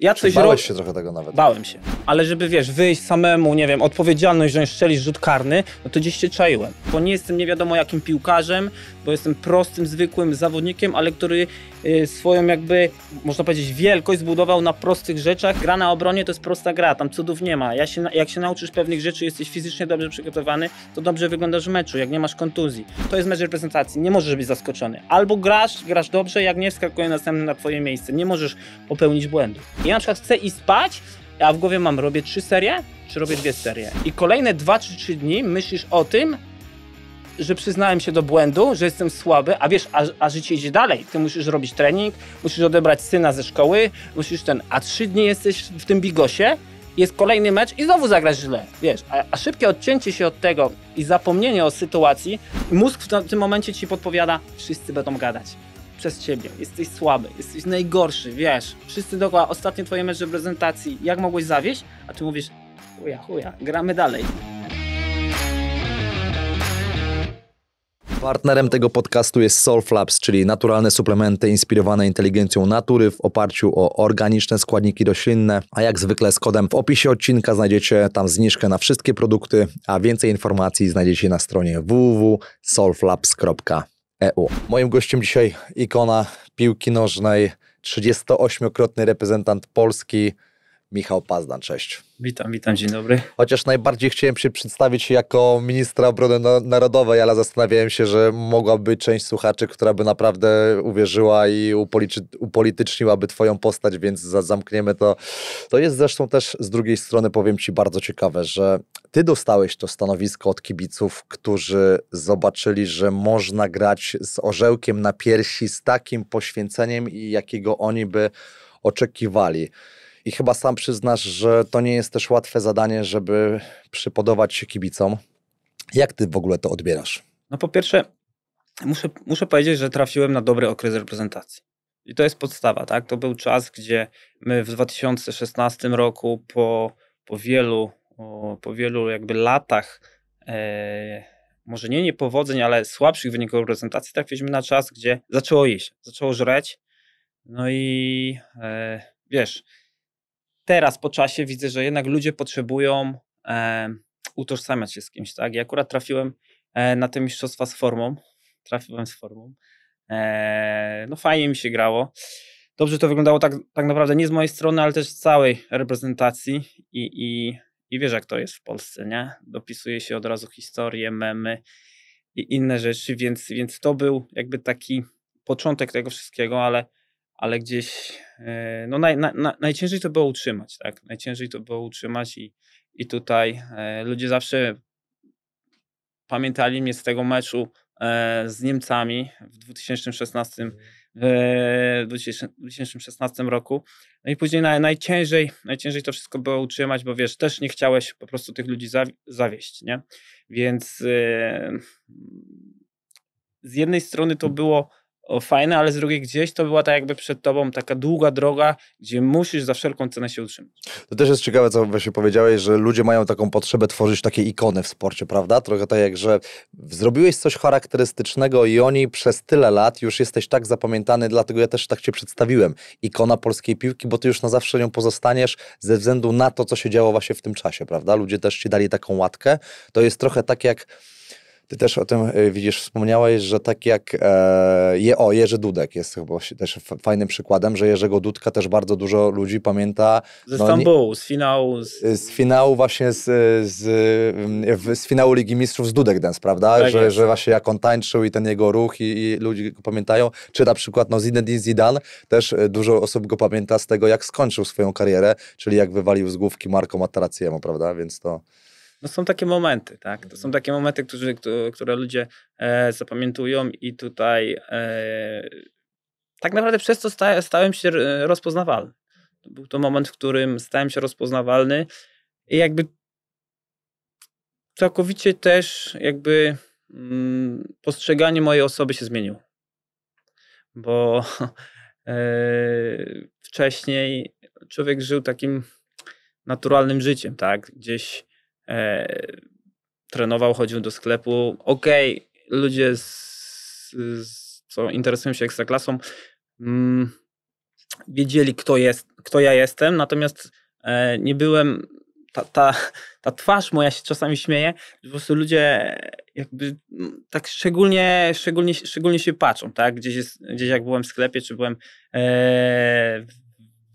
Ja coś Bałeś rob... się trochę tego nawet. Bałem się. Ale żeby, wiesz, wyjść samemu, nie wiem, odpowiedzialność, że strzelisz rzut karny, no to gdzieś się czaiłem. Bo nie jestem nie wiadomo jakim piłkarzem, bo jestem prostym, zwykłym zawodnikiem, ale który Y, swoją jakby, można powiedzieć, wielkość zbudował na prostych rzeczach. Gra na obronie to jest prosta gra, tam cudów nie ma. Ja się, jak się nauczysz pewnych rzeczy, jesteś fizycznie dobrze przygotowany, to dobrze wyglądasz w meczu, jak nie masz kontuzji. To jest mecz reprezentacji, nie możesz być zaskoczony. Albo grasz, grasz dobrze, jak nie wskakuje następny na twoje miejsce. Nie możesz popełnić błędu. Ja na przykład chcę i spać, a w głowie mam, robię trzy serie, czy robię dwie serie. I kolejne dwa czy trzy dni myślisz o tym, że przyznałem się do błędu, że jestem słaby, a wiesz, a, a życie idzie dalej. Ty musisz robić trening, musisz odebrać syna ze szkoły, musisz ten, a trzy dni jesteś w tym bigosie, jest kolejny mecz i znowu zagrasz źle, wiesz. A, a szybkie odcięcie się od tego i zapomnienie o sytuacji, mózg w, to, w tym momencie ci podpowiada, wszyscy będą gadać przez ciebie, jesteś słaby, jesteś najgorszy, wiesz. Wszyscy dookoła, ostatnie twoje mecze w prezentacji, jak mogłeś zawieść? A ty mówisz, chuja, chuja, gramy dalej. Partnerem tego podcastu jest Solflabs, czyli naturalne suplementy inspirowane inteligencją natury w oparciu o organiczne składniki roślinne, a jak zwykle z kodem w opisie odcinka znajdziecie tam zniżkę na wszystkie produkty, a więcej informacji znajdziecie na stronie www.solflabs.eu. Moim gościem dzisiaj ikona piłki nożnej, 38-krotny reprezentant Polski, Michał Pazdan, cześć. Witam, witam, dzień dobry. Chociaż najbardziej chciałem się przedstawić jako ministra obrony narodowej, ale zastanawiałem się, że mogłaby być część słuchaczy, która by naprawdę uwierzyła i upoliczy, upolityczniłaby twoją postać, więc zamkniemy to. To jest zresztą też z drugiej strony, powiem ci, bardzo ciekawe, że ty dostałeś to stanowisko od kibiców, którzy zobaczyli, że można grać z orzełkiem na piersi, z takim poświęceniem, jakiego oni by oczekiwali. I chyba sam przyznasz, że to nie jest też łatwe zadanie, żeby przypodobać się kibicom. Jak ty w ogóle to odbierasz? No po pierwsze, muszę, muszę powiedzieć, że trafiłem na dobry okres reprezentacji. I to jest podstawa, tak? To był czas, gdzie my w 2016 roku po, po wielu, po wielu jakby latach, e, może nie niepowodzeń, ale słabszych wyników reprezentacji, trafiliśmy na czas, gdzie zaczęło iść, zaczęło żreć. No i e, wiesz, teraz po czasie widzę, że jednak ludzie potrzebują e, utożsamiać się z kimś, tak? Ja akurat trafiłem e, na te mistrzostwa z formą, trafiłem z formą, e, no fajnie mi się grało, dobrze to wyglądało tak, tak naprawdę nie z mojej strony, ale też z całej reprezentacji i, i, i wiesz jak to jest w Polsce, nie? Dopisuje się od razu historie, memy i inne rzeczy, więc, więc to był jakby taki początek tego wszystkiego, ale, ale gdzieś E, no naj, na, na, najciężej to było utrzymać, tak? Najciężej to było utrzymać i, i tutaj e, ludzie zawsze pamiętali mnie z tego meczu e, z Niemcami w 2016, mhm. w 2016 roku. No i później naj, najciężej, najciężej to wszystko było utrzymać, bo wiesz, też nie chciałeś po prostu tych ludzi zawieść, nie? Więc z jednej strony to mhm. było fajne, ale z drugiej gdzieś to była tak jakby przed tobą taka długa droga, gdzie musisz za wszelką cenę się utrzymać. To też jest ciekawe, co właśnie powiedziałeś, że ludzie mają taką potrzebę tworzyć takie ikony w sporcie, prawda? Trochę tak jak, że zrobiłeś coś charakterystycznego i oni przez tyle lat już jesteś tak zapamiętany, dlatego ja też tak cię przedstawiłem. Ikona polskiej piłki, bo ty już na zawsze nią pozostaniesz ze względu na to, co się działo właśnie w tym czasie, prawda? Ludzie też ci dali taką łatkę. To jest trochę tak jak ty też o tym y, widzisz, wspomniałeś, że tak jak e, je, o, Jerzy Dudek jest chyba też fajnym przykładem, że Jerzego Dudka też bardzo dużo ludzi pamięta. Ze no, Stambułu, z finału. Z... Y, z finału właśnie z, y, z, mm, z, finału Ligi Mistrzów z Dudek Dance, prawda? Tak że, że właśnie jak on tańczył i ten jego ruch i, i ludzie go pamiętają. Czy na przykład no, Zinedine Zidane, też dużo osób go pamięta z tego, jak skończył swoją karierę, czyli jak wywalił z główki Marko Mataraciemu, prawda? Więc to no są takie momenty, tak? To są mhm. takie momenty, które, które ludzie e, zapamiętują i tutaj e, tak naprawdę przez to sta, stałem się e, rozpoznawalny. Był to moment, w którym stałem się rozpoznawalny i jakby całkowicie też jakby mm, postrzeganie mojej osoby się zmieniło. Bo e, wcześniej człowiek żył takim naturalnym życiem, tak? Gdzieś E, trenował, chodził do sklepu. Okej, okay, ludzie z, z, co interesują się ekstraklasą mm, wiedzieli, kto, jest, kto ja jestem, natomiast e, nie byłem. Ta, ta, ta twarz moja się czasami śmieje, że po prostu ludzie jakby mm, tak szczególnie, szczególnie, szczególnie się patrzą, tak? Gdzieś, jest, gdzieś jak byłem w sklepie, czy byłem e,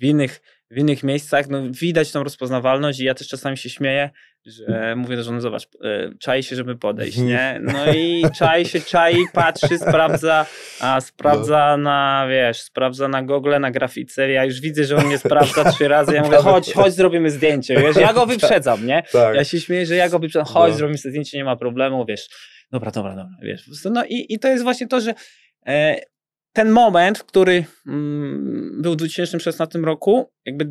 w innych w innych miejscach, no widać tą rozpoznawalność i ja też czasami się śmieję, że mówię do żony, zobacz, e, czai się, żeby podejść, nie? No i czai się, czai, patrzy, sprawdza, a no. sprawdza no. na, wiesz, sprawdza na Google, na grafice, ja już widzę, że on mnie sprawdza trzy razy, ja mówię, chodź, chodź, zrobimy zdjęcie, wiesz, ja go tak, wyprzedzam, nie? Tak, tak. Ja się śmieję, że ja go wyprzedzam, chodź, no. zrobimy sobie zdjęcie, nie ma problemu, wiesz, dobra, dobra, dobra, wiesz, no i, i to jest właśnie to, że e, ten moment, który mm, był w 2016 roku, jakby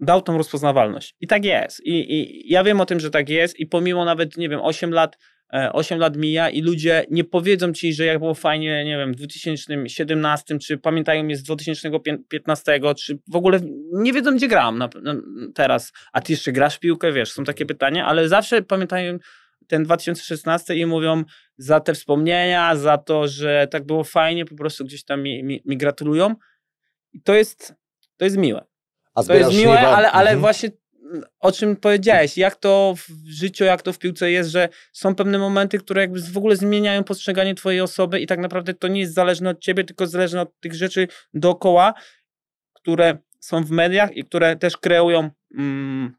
dał tą rozpoznawalność. I tak jest. I, I, ja wiem o tym, że tak jest i pomimo nawet, nie wiem, 8 lat, 8 e, lat mija i ludzie nie powiedzą ci, że jak było fajnie, nie wiem, w 2017, czy pamiętają mnie z 2015, czy w ogóle nie wiedzą, gdzie gram na, na, teraz. A ty jeszcze grasz w piłkę, wiesz, są takie pytania, ale zawsze pamiętają ten 2016 i mówią za te wspomnienia, za to, że tak było fajnie, po prostu gdzieś tam mi, mi, mi gratulują. I to jest, to jest miłe. A to jest miłe, ale, ale mhm. właśnie mm, o czym powiedziałeś, jak to w życiu, jak to w piłce jest, że są pewne momenty, które jakby w ogóle zmieniają postrzeganie twojej osoby i tak naprawdę to nie jest zależne od ciebie, tylko zależne od tych rzeczy dookoła, które są w mediach i które też kreują mm,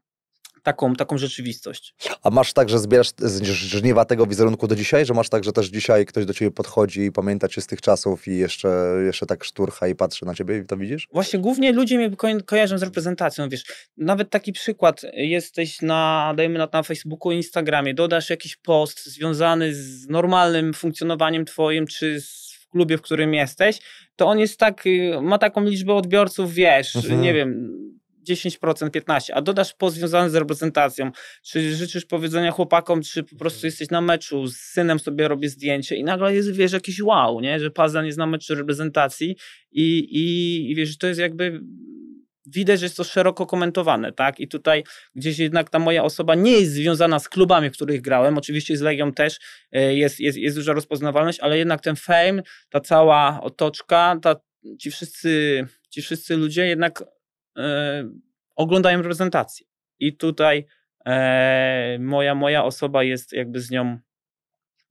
taką, taką rzeczywistość. A masz tak, że zbierasz żniwa tego wizerunku do dzisiaj, że masz tak, że też dzisiaj ktoś do ciebie podchodzi i pamięta cię z tych czasów i jeszcze, jeszcze tak szturcha i patrzy na ciebie i to widzisz? Właśnie głównie ludzie mnie ko- kojarzą z reprezentacją, wiesz, nawet taki przykład, jesteś na, dajmy na, na Facebooku, Instagramie, dodasz jakiś post związany z normalnym funkcjonowaniem twoim, czy z klubie, w którym jesteś, to on jest tak, y, ma taką liczbę odbiorców, wiesz, mhm. nie wiem, 10%, 15%, a dodasz pozwiązany z reprezentacją, czy życzysz powiedzenia chłopakom, czy po prostu mhm. jesteś na meczu, z synem sobie robię zdjęcie i nagle jest, wiesz, jakiś wow, nie? że Pazdan jest na meczu reprezentacji i, i, i wiesz, to jest jakby widać, że jest to szeroko komentowane, tak? I tutaj gdzieś jednak ta moja osoba nie jest związana z klubami, w których grałem. Oczywiście z Legią też e, jest, jest, jest duża rozpoznawalność, ale jednak ten fame, ta cała otoczka, ta, ci, wszyscy, ci wszyscy ludzie jednak E, oglądają prezentację. I tutaj e, moja, moja osoba jest jakby z nią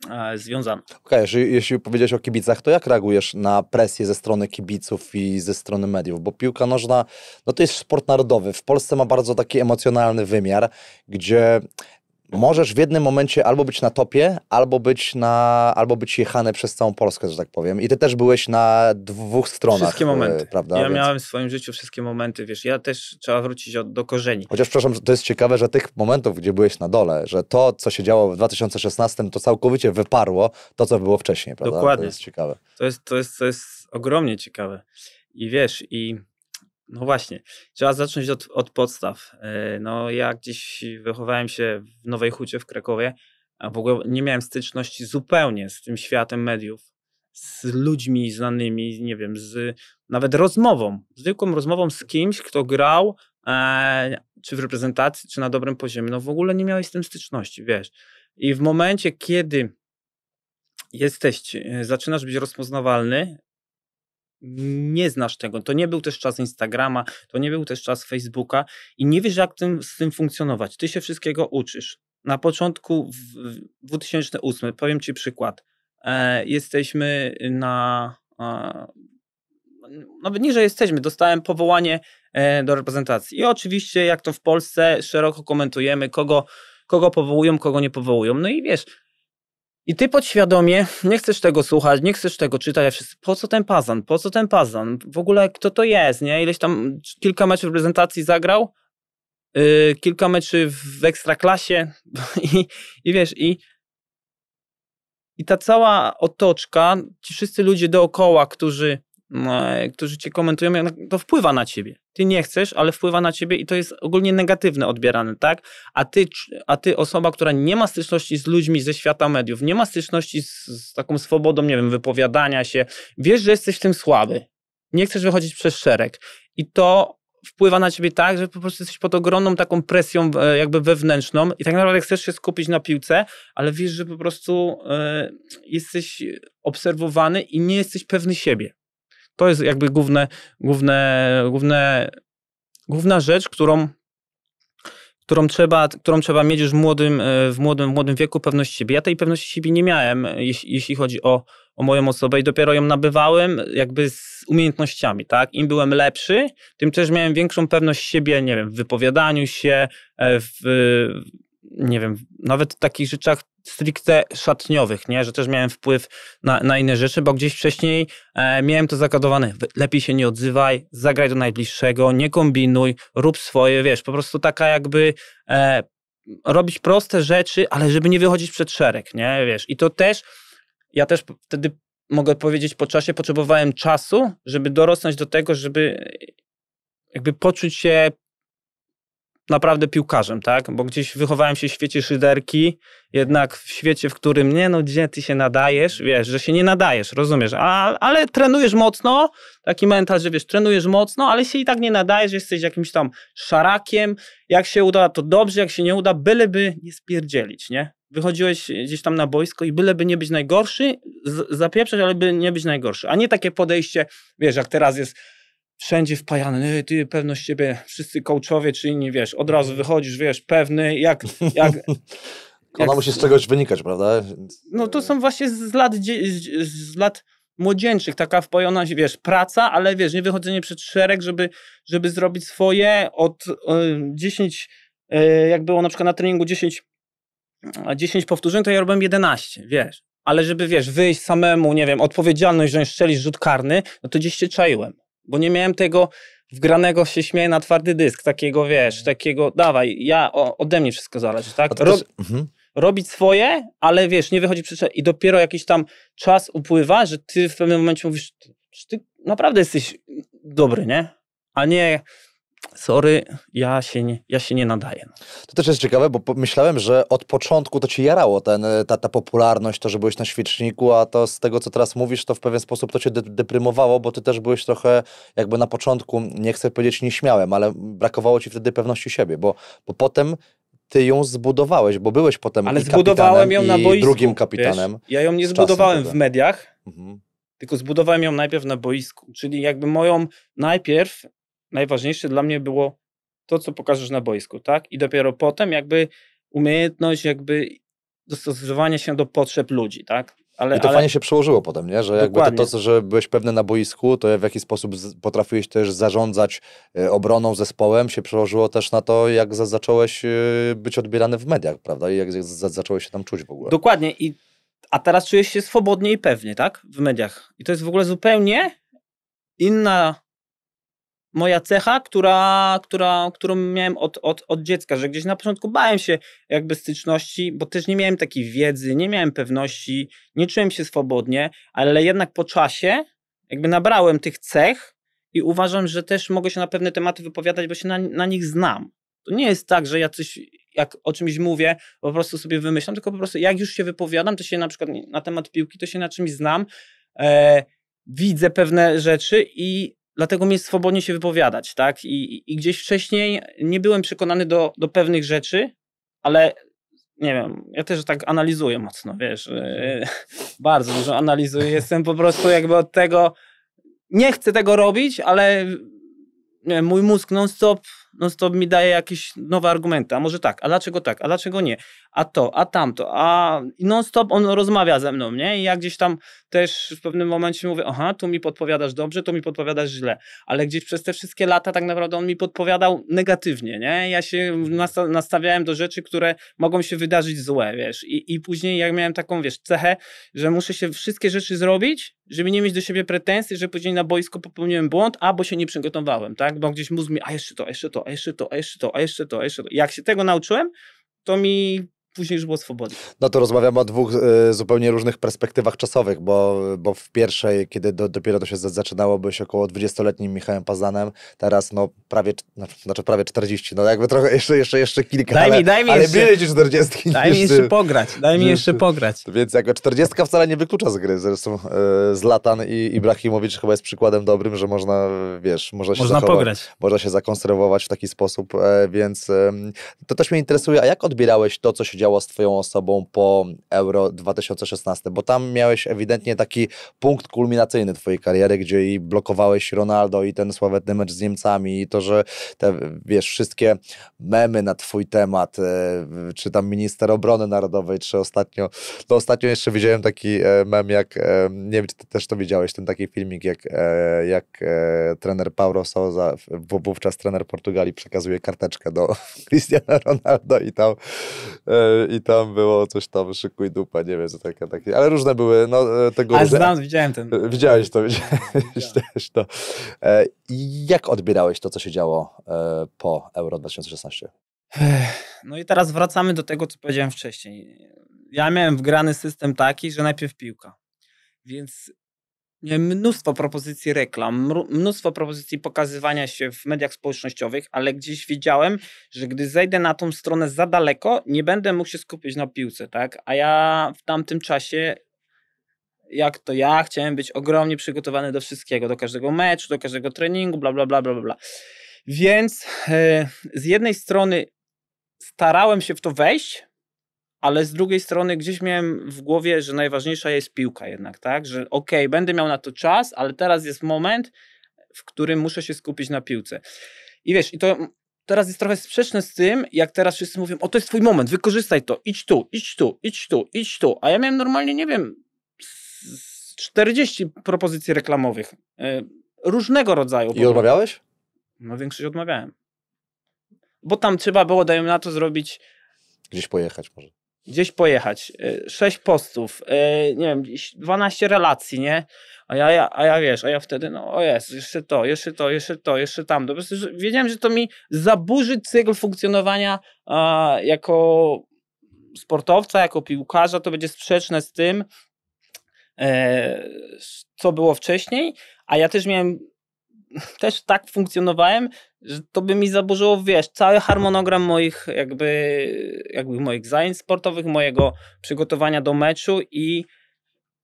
e, związana. Okej, okay, jeśli, jeśli powiedziałeś o kibicach, to jak reagujesz na presję ze strony kibiców i ze strony mediów? Bo piłka nożna, no to jest sport narodowy. W Polsce ma bardzo taki emocjonalny wymiar, gdzie możesz w jednym momencie albo być na topie, albo być, na, albo być jechany przez całą Polskę, że tak powiem. I ty też byłeś na dwóch stronach. Wszystkie e, momenty. Prawda? Ja Więc... miałem w swoim życiu wszystkie momenty, wiesz, ja też trzeba wrócić od, do korzeni. Chociaż, przepraszam, to jest ciekawe, że tych momentów, gdzie byłeś na dole, że to, co się działo w 2016, to całkowicie wyparło to, co było wcześniej, prawda? Dokładnie. To jest ciekawe. To jest, to jest, to jest ogromnie ciekawe. I wiesz, i no właśnie, trzeba zacząć od, od podstaw. E, no ja gdzieś wychowałem się w Nowej Hucie w Krakowie, a w ogóle nie miałem styczności zupełnie z tym światem mediów, z ludźmi znanymi, nie wiem, z nawet rozmową, zwykłą rozmową z kimś, kto grał e, czy w reprezentacji, czy na dobrym poziomie. No w ogóle nie miałeś z tym styczności, wiesz. I w momencie, kiedy jesteś, e, zaczynasz być rozpoznawalny, nie znasz tego. To nie był też czas Instagrama, to nie był też czas Facebooka i nie wiesz, jak tym, z tym funkcjonować. Ty się wszystkiego uczysz. Na początku w 2008, powiem Ci przykład, e, jesteśmy na. E, nawet no, nie, że jesteśmy, dostałem powołanie e, do reprezentacji. I oczywiście, jak to w Polsce, szeroko komentujemy, kogo, kogo powołują, kogo nie powołują. No i wiesz, i ty podświadomie nie chcesz tego słuchać, nie chcesz tego czytać, po co ten Pazan, po co ten Pazan, w ogóle kto to jest, nie? Ileś tam kilka meczów prezentacji zagrał, yy, kilka meczy w ekstraklasie i, i wiesz, i, i ta cała otoczka, ci wszyscy ludzie dookoła, którzy no, e, którzy cię komentują, no, to wpływa na ciebie. Ty nie chcesz, ale wpływa na ciebie i to jest ogólnie negatywne odbierane, tak? A ty, a ty osoba, która nie ma styczności z ludźmi ze świata mediów, nie ma styczności z, z taką swobodą, nie wiem, wypowiadania się, wiesz, że jesteś w tym słaby. Nie chcesz wychodzić przez szereg. I to wpływa na ciebie tak, że po prostu jesteś pod ogromną taką presją e, jakby wewnętrzną i tak naprawdę chcesz się skupić na piłce, ale wiesz, że po prostu e, jesteś obserwowany i nie jesteś pewny siebie. To jest jakby główne, główne, główne, główna rzecz, którą, którą, trzeba, którą trzeba mieć już w młodym, e, w młodym, w młodym wieku, pewność siebie. Ja tej pewności siebie nie miałem, jeśli, jeśli chodzi o, o moją osobę i dopiero ją nabywałem jakby z umiejętnościami, tak? Im byłem lepszy, tym też miałem większą pewność siebie, nie wiem, w wypowiadaniu się, e, w nie wiem, nawet w takich rzeczach stricte szatniowych, nie? że też miałem wpływ na, na inne rzeczy, bo gdzieś wcześniej e, miałem to zakodowane. Lepiej się nie odzywaj, zagraj do najbliższego, nie kombinuj, rób swoje, wiesz, po prostu taka jakby e, robić proste rzeczy, ale żeby nie wychodzić przed szereg, nie? Wiesz, i to też, ja też wtedy mogę powiedzieć po czasie, potrzebowałem czasu, żeby dorosnąć do tego, żeby jakby poczuć się naprawdę piłkarzem, tak? Bo gdzieś wychowałem się w świecie szyderki, jednak w świecie, w którym nie, no gdzie ty się nadajesz, wiesz, że się nie nadajesz, rozumiesz, A, ale trenujesz mocno, taki mental, że wiesz, trenujesz mocno, ale się i tak nie nadajesz, jesteś jakimś tam szarakiem, jak się uda, to dobrze, jak się nie uda, byleby nie spierdzielić, nie? Wychodziłeś gdzieś tam na boisko i byleby nie być najgorszy, zapieprzać, ale by nie być najgorszy, a nie takie podejście, wiesz, jak teraz jest wszędzie wpajany, no ty pewność siebie, wszyscy coachowie czy inni, wiesz, od razu wychodzisz, wiesz, pewny, jak... jak Ona jak, musi z czegoś wynikać, prawda? No to e, są właśnie z lat, z, z lat młodzieńczych, taka wpojona, wiesz, praca, ale wiesz, nie wychodzenie przed szereg, żeby, żeby zrobić swoje od y, 10, y, jak było na przykład na treningu 10, 10 powtórzeń, to ja robiłem 11, wiesz. Ale żeby, wiesz, wyjść samemu, nie wiem, odpowiedzialność, że szczelisz rzut karny, no to gdzieś się czaiłem bo nie miałem tego wgranego się śmieje na twardy dysk, takiego wiesz, mhm. takiego dawaj, ja o, ode mnie wszystko zależy, tak? Mhm. Robić swoje, ale wiesz, nie wychodzi przyczyna i dopiero jakiś tam czas upływa, że ty w pewnym momencie mówisz, że ty naprawdę jesteś dobry, nie? A nie sorry, ja się, nie, ja się nie nadaję. No. To też jest ciekawe, bo myślałem, że od początku to ci jarało ten, e, ta, ta popularność, to, że byłeś na świeczniku, a to z tego, co teraz mówisz, to w pewien sposób to cię de deprymowało, bo ty też byłeś trochę jakby na początku, nie chcę powiedzieć nieśmiałem, ale brakowało ci wtedy pewności siebie, bo, bo potem ty ją zbudowałeś, bo byłeś potem Ale zbudowałem ją na boisku. drugim kapitanem. Wiesz, ja ją nie zbudowałem w mediach, mhm. tylko zbudowałem ją najpierw na boisku, czyli jakby moją najpierw najważniejsze dla mnie było to, co pokażesz na boisku, tak? I dopiero potem jakby umiejętność jakby dostosowania się do potrzeb ludzi, tak? Ale, I to ale... fajnie się przełożyło potem, nie? że jakby to, to, że byłeś pewny na boisku, to w jaki sposób potrafiłeś też zarządzać e, obroną, zespołem, się przełożyło też na to, jak za zacząłeś e, być odbierany w mediach, prawda? I jak za zacząłeś się tam czuć w ogóle. Dokładnie. I, a teraz czujesz się swobodnie i pewnie, tak? W mediach. I to jest w ogóle zupełnie inna moja cecha, która, która, którą miałem od, od, od dziecka, że gdzieś na początku bałem się jakby styczności, bo też nie miałem takiej wiedzy, nie miałem pewności, nie czułem się swobodnie, ale jednak po czasie jakby nabrałem tych cech i uważam, że też mogę się na pewne tematy wypowiadać, bo się na, na nich znam. To nie jest tak, że ja coś, jak o czymś mówię, po prostu sobie wymyślam, tylko po prostu jak już się wypowiadam, to się na przykład na temat piłki, to się na czymś znam, e, widzę pewne rzeczy i dlatego mi jest swobodnie się wypowiadać, tak? I, i gdzieś wcześniej nie byłem przekonany do, do pewnych rzeczy, ale nie wiem, ja też tak analizuję mocno, wiesz, yy, bardzo dużo analizuję, jestem po prostu jakby od tego, nie chcę tego robić, ale wiem, mój mózg non-stop no to mi daje jakieś nowe argumenty. A może tak, a dlaczego tak, a dlaczego nie, a to, a tamto, a non-stop on rozmawia ze mną, nie? I ja gdzieś tam też w pewnym momencie mówię, aha, tu mi podpowiadasz dobrze, tu mi podpowiadasz źle, ale gdzieś przez te wszystkie lata tak naprawdę on mi podpowiadał negatywnie, nie? Ja się nastawiałem do rzeczy, które mogą się wydarzyć złe, wiesz, i, i później jak miałem taką, wiesz, cechę, że muszę się wszystkie rzeczy zrobić, żeby nie mieć do siebie pretensji, że później na boisku popełniłem błąd, albo się nie przygotowałem, tak? Bo gdzieś mózg mi, a jeszcze to, jeszcze to, a jeszcze to, a jeszcze to, a jeszcze to, a jeszcze to. Jak się tego nauczyłem, to mi później już było swobodnie. No to rozmawiamy o dwóch y, zupełnie różnych perspektywach czasowych, bo, bo w pierwszej, kiedy do, dopiero to się zaczynało, byłeś około 20-letnim Michałem Pazanem, teraz no prawie, znaczy, znaczy prawie 40, no jakby trochę jeszcze, jeszcze, jeszcze kilka, daj ale, mi, daj mi ale jeszcze, 40. Daj mi jeszcze pograć, daj mi jeszcze pograć. Więc jako 40 wcale nie wyklucza z gry, zresztą y, Zlatan i Ibrahimowicz chyba jest przykładem dobrym, że można, wiesz, można się, można zachować, pograć. Można się zakonserwować w taki sposób, y, więc y, to też mnie interesuje, a jak odbierałeś to, co się działo z Twoją osobą po Euro 2016? Bo tam miałeś ewidentnie taki punkt kulminacyjny Twojej kariery, gdzie i blokowałeś Ronaldo i ten sławetny mecz z Niemcami i to, że te, wiesz, wszystkie memy na Twój temat, e, czy tam minister obrony narodowej, czy ostatnio, no ostatnio jeszcze widziałem taki e, mem jak, e, nie wiem, czy Ty też to widziałeś, ten taki filmik jak, jak trener Paulo Sousa, wówczas trener Portugalii przekazuje karteczkę do Cristiano Ronaldo i tam i tam było coś tam, szykuj dupa, nie wiem, co takie, takie. Ale różne były, no e, tego... Ale różne... znam, widziałem ten. E, widziałeś to, widziałeś to. E, I jak odbierałeś to, co się działo po Euro 2016? No i teraz wracamy do tego, co powiedziałem wcześniej. Ja miałem wgrany system taki, że najpierw piłka. Więc mnóstwo propozycji reklam, mnóstwo propozycji pokazywania się w mediach społecznościowych, ale gdzieś wiedziałem, że gdy zejdę na tą stronę za daleko, nie będę mógł się skupić na piłce, tak? A ja w tamtym czasie jak to ja chciałem być ogromnie przygotowany do wszystkiego, do każdego meczu, do każdego treningu, bla bla bla bla bla. Więc yy, z jednej strony starałem się w to wejść, ale z drugiej strony gdzieś miałem w głowie, że najważniejsza jest piłka jednak, tak? Że okej, okay, będę miał na to czas, ale teraz jest moment, w którym muszę się skupić na piłce. I wiesz, i to teraz jest trochę sprzeczne z tym, jak teraz wszyscy mówią, o to jest twój moment, wykorzystaj to, idź tu, idź tu, idź tu, idź tu. A ja miałem normalnie, nie wiem, 40 propozycji reklamowych. E, różnego rodzaju. I odmawiałeś? No większość odmawiałem. Bo tam trzeba było, dajmy na to, zrobić... Gdzieś pojechać może gdzieś pojechać, e, sześć postów, e, nie wiem, 12 relacji, nie? A ja, ja, a ja wiesz, a ja wtedy, no o jest, jeszcze to, jeszcze to, jeszcze to, jeszcze tam. Po wiedziałem, że to mi zaburzy cykl funkcjonowania a, jako sportowca, jako piłkarza, to będzie sprzeczne z tym, e, co było wcześniej, a ja też miałem, też tak funkcjonowałem, że to by mi zaburzyło, wiesz, cały harmonogram moich jakby, jakby moich zajęć sportowych, mojego przygotowania do meczu i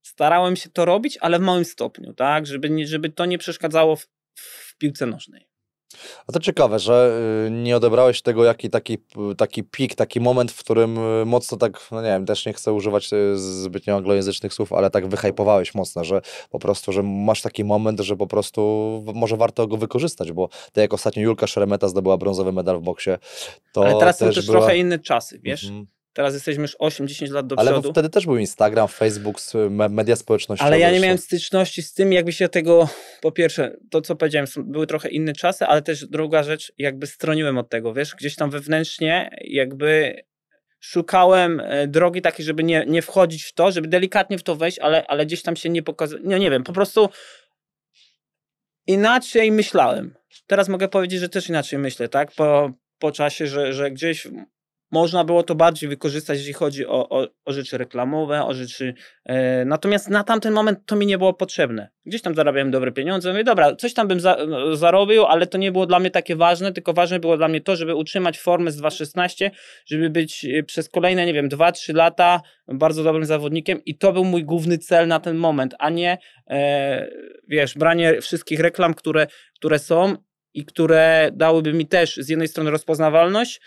starałem się to robić, ale w małym stopniu, tak, żeby, nie, żeby to nie przeszkadzało w, w piłce nożnej. A to ciekawe, że y, nie odebrałeś tego jaki taki, taki pik, taki moment, w którym y, mocno tak, no nie wiem, też nie chcę używać y, zbytnio anglojęzycznych słów, ale tak wyhypowałeś mocno, że po prostu, że masz taki moment, że po prostu może warto go wykorzystać, bo tak jak ostatnio Julka Szeremeta zdobyła brązowy medal w boksie, to Ale teraz też są też była... trochę inne czasy, wiesz? Mm -hmm. Teraz jesteśmy już 8-10 lat do Ale przodu. Ale wtedy też był Instagram, Facebook, media społecznościowe. Ale ja nie miałem styczności z tym, jakby się tego, po pierwsze, to co powiedziałem, były trochę inne czasy, ale też druga rzecz, jakby stroniłem od tego, wiesz, gdzieś tam wewnętrznie jakby szukałem e, drogi takiej, żeby nie, nie wchodzić w to, żeby delikatnie w to wejść, ale, ale gdzieś tam się nie pokazać, no nie wiem, po prostu inaczej myślałem. Teraz mogę powiedzieć, że też inaczej myślę, tak, po, po czasie, że, że gdzieś można było to bardziej wykorzystać, jeśli chodzi o, o, o rzeczy reklamowe, o rzeczy. E, natomiast na tamten moment to mi nie było potrzebne. Gdzieś tam zarabiałem dobre pieniądze, mówię, dobra, coś tam bym za, e, zarobił, ale to nie było dla mnie takie ważne, tylko ważne było dla mnie to, żeby utrzymać formę z 2,16, żeby być e, przez kolejne, nie wiem, 2-3 lata bardzo dobrym zawodnikiem i to był mój główny cel na ten moment, a nie, e, wiesz, branie wszystkich reklam, które, które są i które dałyby mi też z jednej strony rozpoznawalność,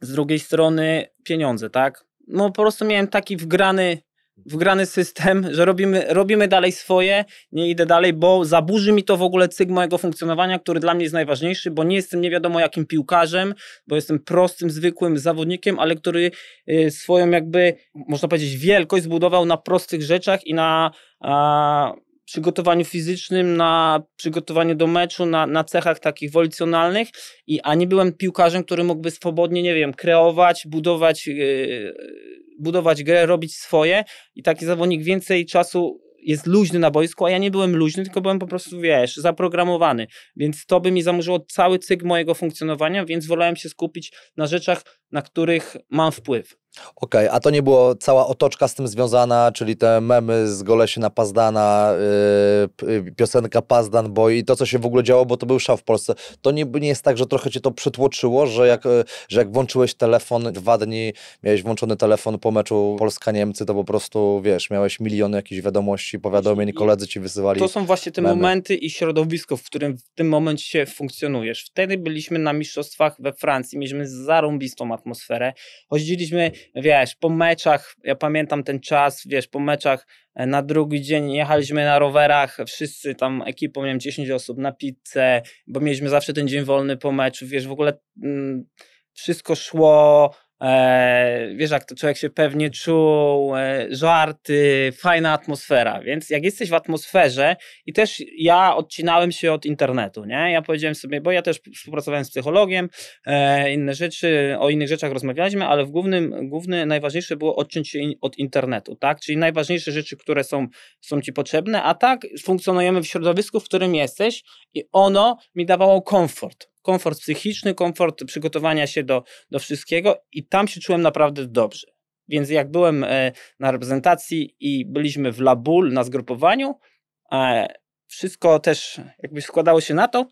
z drugiej strony pieniądze, tak? No po prostu miałem taki wgrany, wgrany system, że robimy, robimy dalej swoje, nie idę dalej, bo zaburzy mi to w ogóle cykl mojego funkcjonowania, który dla mnie jest najważniejszy, bo nie jestem nie wiadomo jakim piłkarzem, bo jestem prostym, zwykłym zawodnikiem, ale który y, swoją jakby, można powiedzieć, wielkość zbudował na prostych rzeczach i na... A, przygotowaniu fizycznym, na przygotowaniu do meczu, na, na cechach takich wolicjonalnych, i, a nie byłem piłkarzem, który mógłby swobodnie, nie wiem, kreować, budować, yy, budować grę, robić swoje i taki zawodnik więcej czasu jest luźny na boisku, a ja nie byłem luźny, tylko byłem po prostu, wiesz, zaprogramowany. Więc to by mi zamurzyło cały cykl mojego funkcjonowania, więc wolałem się skupić na rzeczach, na których mam wpływ. Okej, okay, a to nie było cała otoczka z tym związana, czyli te memy z na Pazdana, yy, piosenka Pazdan Boy i to, co się w ogóle działo, bo to był szał w Polsce. To nie, nie jest tak, że trochę cię to przytłoczyło, że jak, yy, że jak włączyłeś telefon dwa dni, miałeś włączony telefon po meczu Polska-Niemcy, to po prostu, wiesz, miałeś miliony jakichś wiadomości, powiadomień, koledzy ci wysyłali. To są właśnie te memy. momenty i środowisko, w którym w tym momencie funkcjonujesz. Wtedy byliśmy na mistrzostwach we Francji, mieliśmy zarąbistą atmosferę, chodziliśmy wiesz, po meczach, ja pamiętam ten czas, wiesz, po meczach e, na drugi dzień jechaliśmy na rowerach, wszyscy tam ekipą, miałem 10 osób na pizzę, bo mieliśmy zawsze ten dzień wolny po meczu, wiesz, w ogóle mm, wszystko szło E, wiesz, jak to człowiek się pewnie czuł, e, żarty, fajna atmosfera. Więc jak jesteś w atmosferze, i też ja odcinałem się od internetu, nie? Ja powiedziałem sobie, bo ja też współpracowałem z psychologiem, e, inne rzeczy, o innych rzeczach rozmawialiśmy, ale w głównym, główny, najważniejsze było odciąć się in, od internetu, tak? Czyli najważniejsze rzeczy, które są, są ci potrzebne, a tak funkcjonujemy w środowisku, w którym jesteś, i ono mi dawało komfort komfort psychiczny, komfort przygotowania się do, do wszystkiego i tam się czułem naprawdę dobrze. Więc jak byłem e, na reprezentacji i byliśmy w Labul na zgrupowaniu, e, wszystko też jakby składało się na to,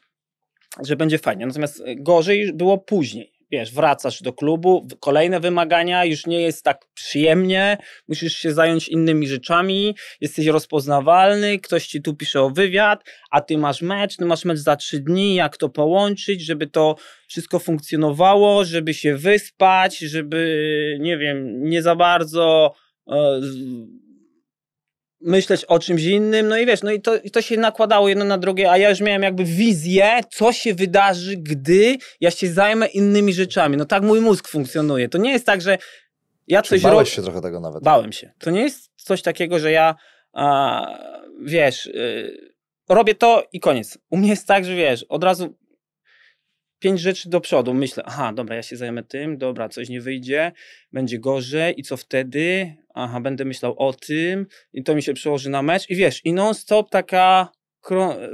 że będzie fajnie. Natomiast gorzej było później wiesz, wracasz do klubu, kolejne wymagania, już nie jest tak przyjemnie, musisz się zająć innymi rzeczami, jesteś rozpoznawalny, ktoś ci tu pisze o wywiad, a ty masz mecz, ty no masz mecz za trzy dni, jak to połączyć, żeby to wszystko funkcjonowało, żeby się wyspać, żeby, nie wiem, nie za bardzo e, myśleć o czymś innym, no i wiesz, no i to, i to się nakładało jedno na drugie, a ja już miałem jakby wizję, co się wydarzy, gdy ja się zajmę innymi rzeczami. No tak mój mózg funkcjonuje. To nie jest tak, że ja coś robię... Bałeś się trochę tego nawet. Bałem się. To nie jest coś takiego, że ja, a, wiesz, y, robię to i koniec. U mnie jest tak, że wiesz, od razu pięć rzeczy do przodu. Myślę, aha, dobra, ja się zajmę tym, dobra, coś nie wyjdzie, będzie gorzej i co wtedy? Aha, będę myślał o tym i to mi się przełoży na mecz i wiesz, i non-stop taka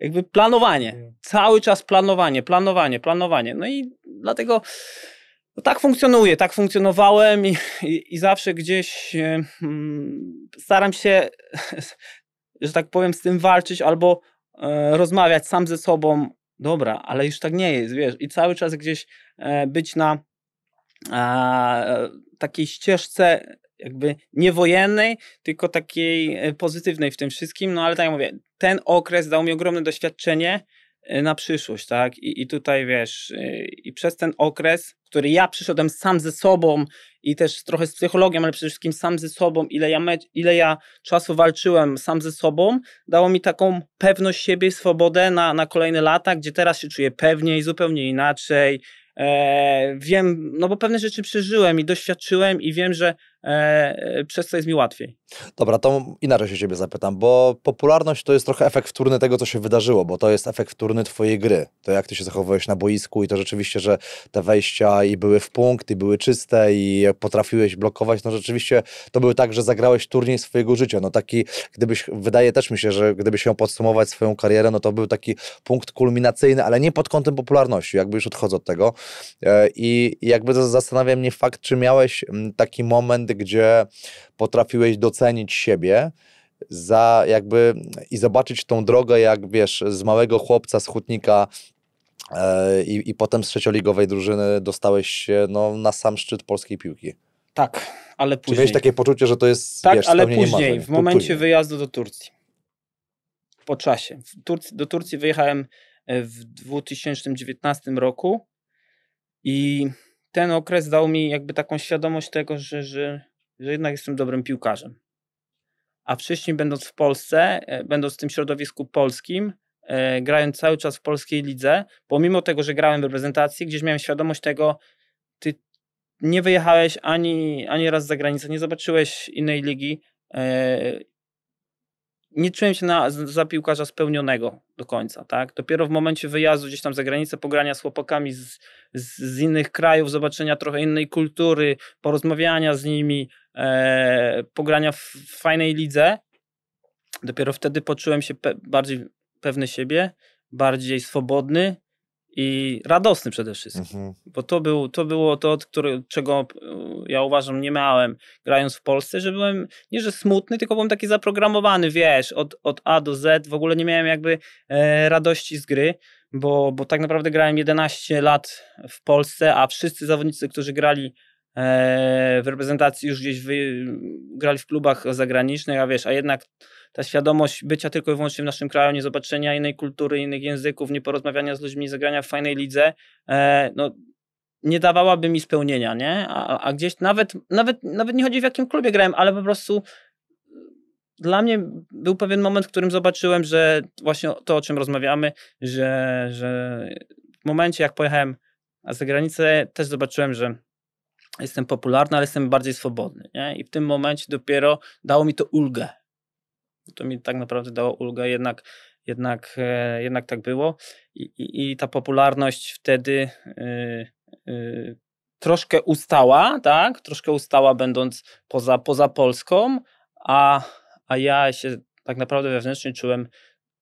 jakby planowanie, mm. cały czas planowanie, planowanie, planowanie. No i dlatego no tak funkcjonuje, tak funkcjonowałem i, i, i zawsze gdzieś e, hmm, staram się, że tak powiem, z tym walczyć albo e, rozmawiać sam ze sobą dobra, ale już tak nie jest, wiesz, i cały czas gdzieś e, być na takiej ścieżce jakby niewojennej, tylko takiej e, pozytywnej w tym wszystkim, no ale tak jak mówię, ten okres dał mi ogromne doświadczenie, Y, na przyszłość, tak? I, I tutaj wiesz, y, i przez ten okres, który ja przyszedłem sam ze sobą i też trochę z psychologiem, ale przede wszystkim sam ze sobą, ile ja, ile ja czasu walczyłem sam ze sobą, dało mi taką pewność siebie, swobodę na, na kolejne lata, gdzie teraz się czuję pewniej, zupełnie inaczej. E, wiem, no bo pewne rzeczy przeżyłem i doświadczyłem i wiem, że E, e, przez co jest mi łatwiej. Dobra, to inaczej się ciebie zapytam, bo popularność to jest trochę efekt wtórny tego, co się wydarzyło, bo to jest efekt wtórny twojej gry. To jak ty się zachowujesz na boisku i to rzeczywiście, że te wejścia i były w punkt, i były czyste, i potrafiłeś blokować, no rzeczywiście to były tak, że zagrałeś turniej swojego życia. No taki, gdybyś, wydaje też mi się, że gdybyś się podsumować swoją karierę, no to był taki punkt kulminacyjny, ale nie pod kątem popularności, jakby już odchodzę od tego. E, I jakby to zastanawia mnie fakt, czy miałeś taki moment, gdzie potrafiłeś docenić siebie za jakby i zobaczyć tą drogę, jak wiesz, z małego chłopca, z hutnika e, i, i potem z trzecioligowej drużyny dostałeś się no, na sam szczyt polskiej piłki. Tak, ale później. Czy miałeś takie poczucie, że to jest Tak, wiesz, ale później, marzeń, w momencie później. wyjazdu do Turcji. Po czasie. Turcji, do Turcji wyjechałem e, w 2019 roku i ten okres dał mi jakby taką świadomość tego, że, że, że jednak jestem dobrym piłkarzem. A wcześniej będąc w Polsce, e, będąc w tym środowisku polskim, e, grając cały czas w polskiej lidze, pomimo tego, że grałem w reprezentacji, gdzieś miałem świadomość tego, ty nie wyjechałeś ani, ani raz za granicę, nie zobaczyłeś innej ligi, e, nie czułem się na, za piłkarza spełnionego do końca. Tak? Dopiero w momencie wyjazdu gdzieś tam za granicę, pogrania z chłopakami z, z, z innych krajów, zobaczenia trochę innej kultury, porozmawiania z nimi, e, pogrania w, w fajnej lidze, dopiero wtedy poczułem się pe bardziej pewny siebie, bardziej swobodny, i radosny przede wszystkim, mhm. bo to, był, to było to, które, czego e, ja uważam nie miałem grając w Polsce, że byłem nie że smutny, tylko byłem taki zaprogramowany, wiesz, od, od A do Z, w ogóle nie miałem jakby e, radości z gry, bo, bo tak naprawdę grałem 11 lat w Polsce, a wszyscy zawodnicy, którzy grali e, w reprezentacji już gdzieś wy, grali w klubach zagranicznych, a wiesz, a jednak ta świadomość bycia tylko i wyłącznie w naszym kraju, nie zobaczenia innej kultury, innych języków, nie porozmawiania z ludźmi, zagrania w fajnej lidze, e, no, nie dawałaby mi spełnienia, nie? A, a gdzieś nawet, nawet, nawet nie chodzi w jakim klubie grałem, ale po prostu e, dla mnie był pewien moment, w którym zobaczyłem, że właśnie to, o czym rozmawiamy, że, że w momencie, jak pojechałem za granicę, też zobaczyłem, że jestem popularny, ale jestem bardziej swobodny. Nie? I w tym momencie dopiero dało mi to ulgę, to mi tak naprawdę dało ulgę, jednak, jednak, e, jednak tak było. I, i, i ta popularność wtedy e, e, troszkę ustała, tak? Troszkę ustała, będąc poza, poza Polską, a, a ja się tak naprawdę wewnętrznie czułem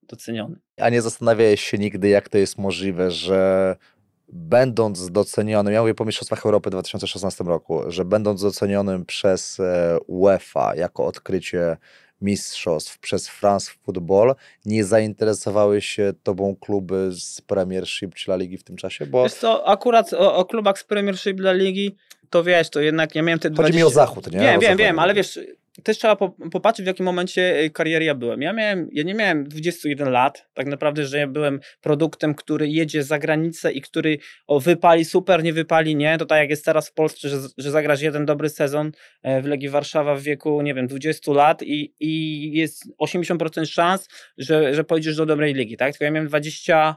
doceniony. A nie zastanawiałeś się nigdy, jak to jest możliwe, że będąc docenionym, ja mówię po Mistrzostwach Europy w 2016 roku, że będąc docenionym przez UEFA jako odkrycie mistrzostw przez France Football. Nie zainteresowały się tobą kluby z Premiership czy La Ligi w tym czasie? Bo... Wiesz co, akurat o, o klubach z Premiership dla Ligi to wiesz, to jednak ja miałem te 20... Chodzi mi o zachód, nie? Wiem, o wiem, zachód. wiem, ale wiesz, też trzeba po, popatrzeć, w jakim momencie e, kariery ja byłem. Ja, miałem, ja nie miałem 21 lat, tak naprawdę, że ja byłem produktem, który jedzie za granicę i który o, wypali super, nie wypali nie. To tak jak jest teraz w Polsce, że, że zagrasz jeden dobry sezon e, w Legii Warszawa w wieku, nie wiem, 20 lat i, i jest 80% szans, że, że pojedziesz do dobrej ligi, tak? Tylko ja miałem 20,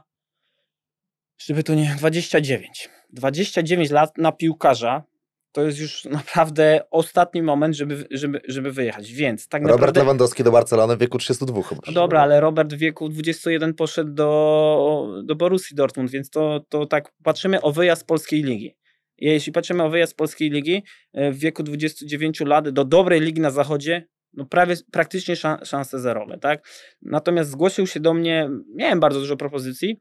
żeby to nie, 29. 29 lat na piłkarza, to jest już naprawdę ostatni moment, żeby, żeby, żeby wyjechać. Więc tak Robert naprawdę... Lewandowski do Barcelony w wieku 32 chyba. No dobra, ale Robert w wieku 21 poszedł do, do Borussii Dortmund, więc to, to tak patrzymy o wyjazd polskiej ligi. Jeśli patrzymy o wyjazd polskiej ligi e, w wieku 29 lat do dobrej ligi na zachodzie, no prawie, praktycznie szanse zerowe, tak? Natomiast zgłosił się do mnie, miałem bardzo dużo propozycji,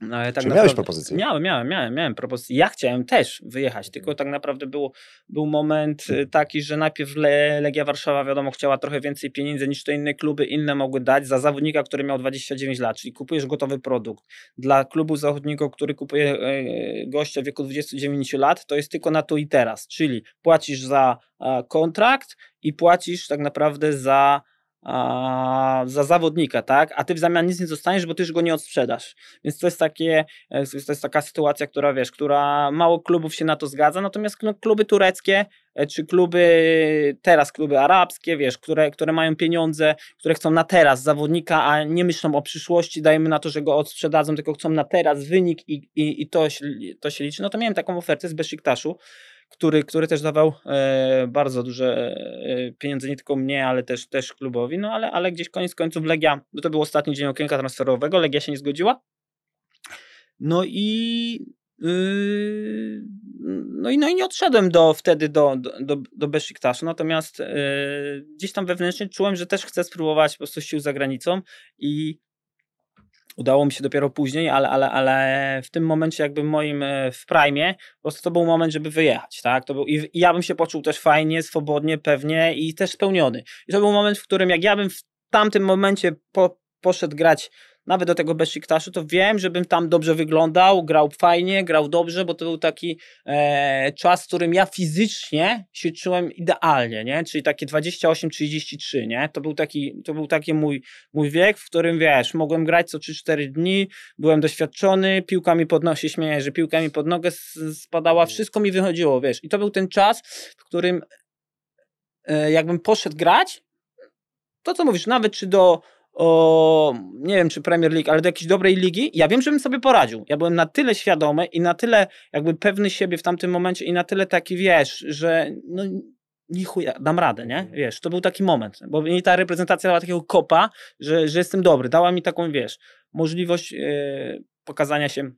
no, tak Czy miałeś propozycję? Miałem, miałem, miałem, miałem propozycję. Ja chciałem też wyjechać, tylko mhm. tak naprawdę było, był moment y, mhm. taki, że najpierw Legia Warszawa, wiadomo, chciała trochę więcej pieniędzy niż te inne kluby, inne mogły dać za zawodnika, który miał 29 lat, czyli kupujesz gotowy produkt. Dla klubu zachodniego, który kupuje e, gościa w wieku 29 lat, to jest tylko na to i teraz, czyli płacisz za kontrakt i płacisz tak naprawdę za a, za zawodnika, tak? A ty w zamian nic nie dostaniesz, bo ty już go nie odsprzedasz. Więc to jest takie, e, to jest taka sytuacja, która wiesz, która mało klubów się na to zgadza, natomiast no, kluby tureckie e, czy kluby, teraz kluby arabskie, wiesz, które, które mają pieniądze, które chcą na teraz zawodnika, a nie myślą o przyszłości, dajmy na to, że go odsprzedadzą, tylko chcą na teraz wynik i, i, i to, to się liczy. No to miałem taką ofertę z Besziktaszu, który, który też dawał e, bardzo duże e, pieniądze nie tylko mnie, ale też, też klubowi, no ale, ale gdzieś koniec końców Legia, bo no to był ostatni dzień okienka transferowego, Legia się nie zgodziła, no i y, no i, no i nie odszedłem do, wtedy do, do, do Besziktaszu, natomiast yy, gdzieś tam wewnętrznie czułem, że też chcę spróbować po prostu sił za granicą i udało mi się dopiero później, ale, ale, ale w tym momencie jakby moim e, w prime po prostu to był moment, żeby wyjechać, tak? To był, i, ja bym się poczuł też fajnie, swobodnie, pewnie i też spełniony. I to był moment, w którym jak ja bym w tamtym momencie po, poszedł grać nawet do tego Besiktaszu, to wiem, żebym tam dobrze wyglądał, grał fajnie, grał dobrze, bo to był taki e, czas, w którym ja fizycznie się czułem idealnie, nie? Czyli takie 28-33, nie? To był taki, to był taki mój, mój wiek, w którym, wiesz, mogłem grać co 3-4 dni, byłem doświadczony, piłka mi pod nogę, się śmieję, że piłka mi pod nogę spadała, mm. wszystko mi wychodziło, wiesz. I to był ten czas, w którym e, jakbym poszedł grać, to co mówisz, nawet czy do o, nie wiem czy Premier League, ale do jakiejś dobrej ligi, ja wiem, żebym sobie poradził. Ja byłem na tyle świadomy i na tyle jakby pewny siebie w tamtym momencie i na tyle taki, wiesz, że no, nie chuja, dam radę, nie? Mhm. Wiesz, to był taki moment, bo mi ta reprezentacja dała takiego kopa, że, że jestem dobry, dała mi taką, wiesz, możliwość yy, pokazania się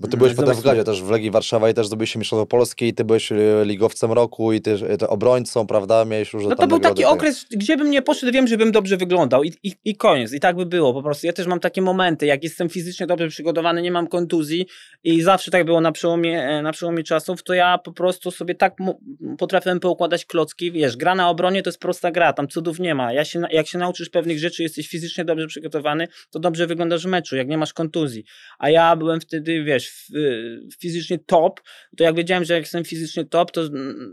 bo ty byłeś no, potem w Gladzie też w Legii Warszawa i też zdobyłeś Mistrzostwo Polski i ty byłeś e, ligowcem roku i ty, e, ty obrońcą, prawda? Miałeś już No to był taki okres, gdzie bym nie poszedł, wiem, że bym dobrze wyglądał I, i, i koniec. I tak by było po prostu. Ja też mam takie momenty, jak jestem fizycznie dobrze przygotowany, nie mam kontuzji i zawsze tak było na przełomie, e, na przełomie czasów, to ja po prostu sobie tak potrafiłem poukładać klocki, wiesz, gra na obronie to jest prosta gra, tam cudów nie ma. Ja się, jak się nauczysz pewnych rzeczy, jesteś fizycznie dobrze przygotowany, to dobrze wyglądasz w meczu, jak nie masz kontuzji. A ja byłem wtedy, wiesz, fizycznie top, to jak wiedziałem, że jak jestem fizycznie top, to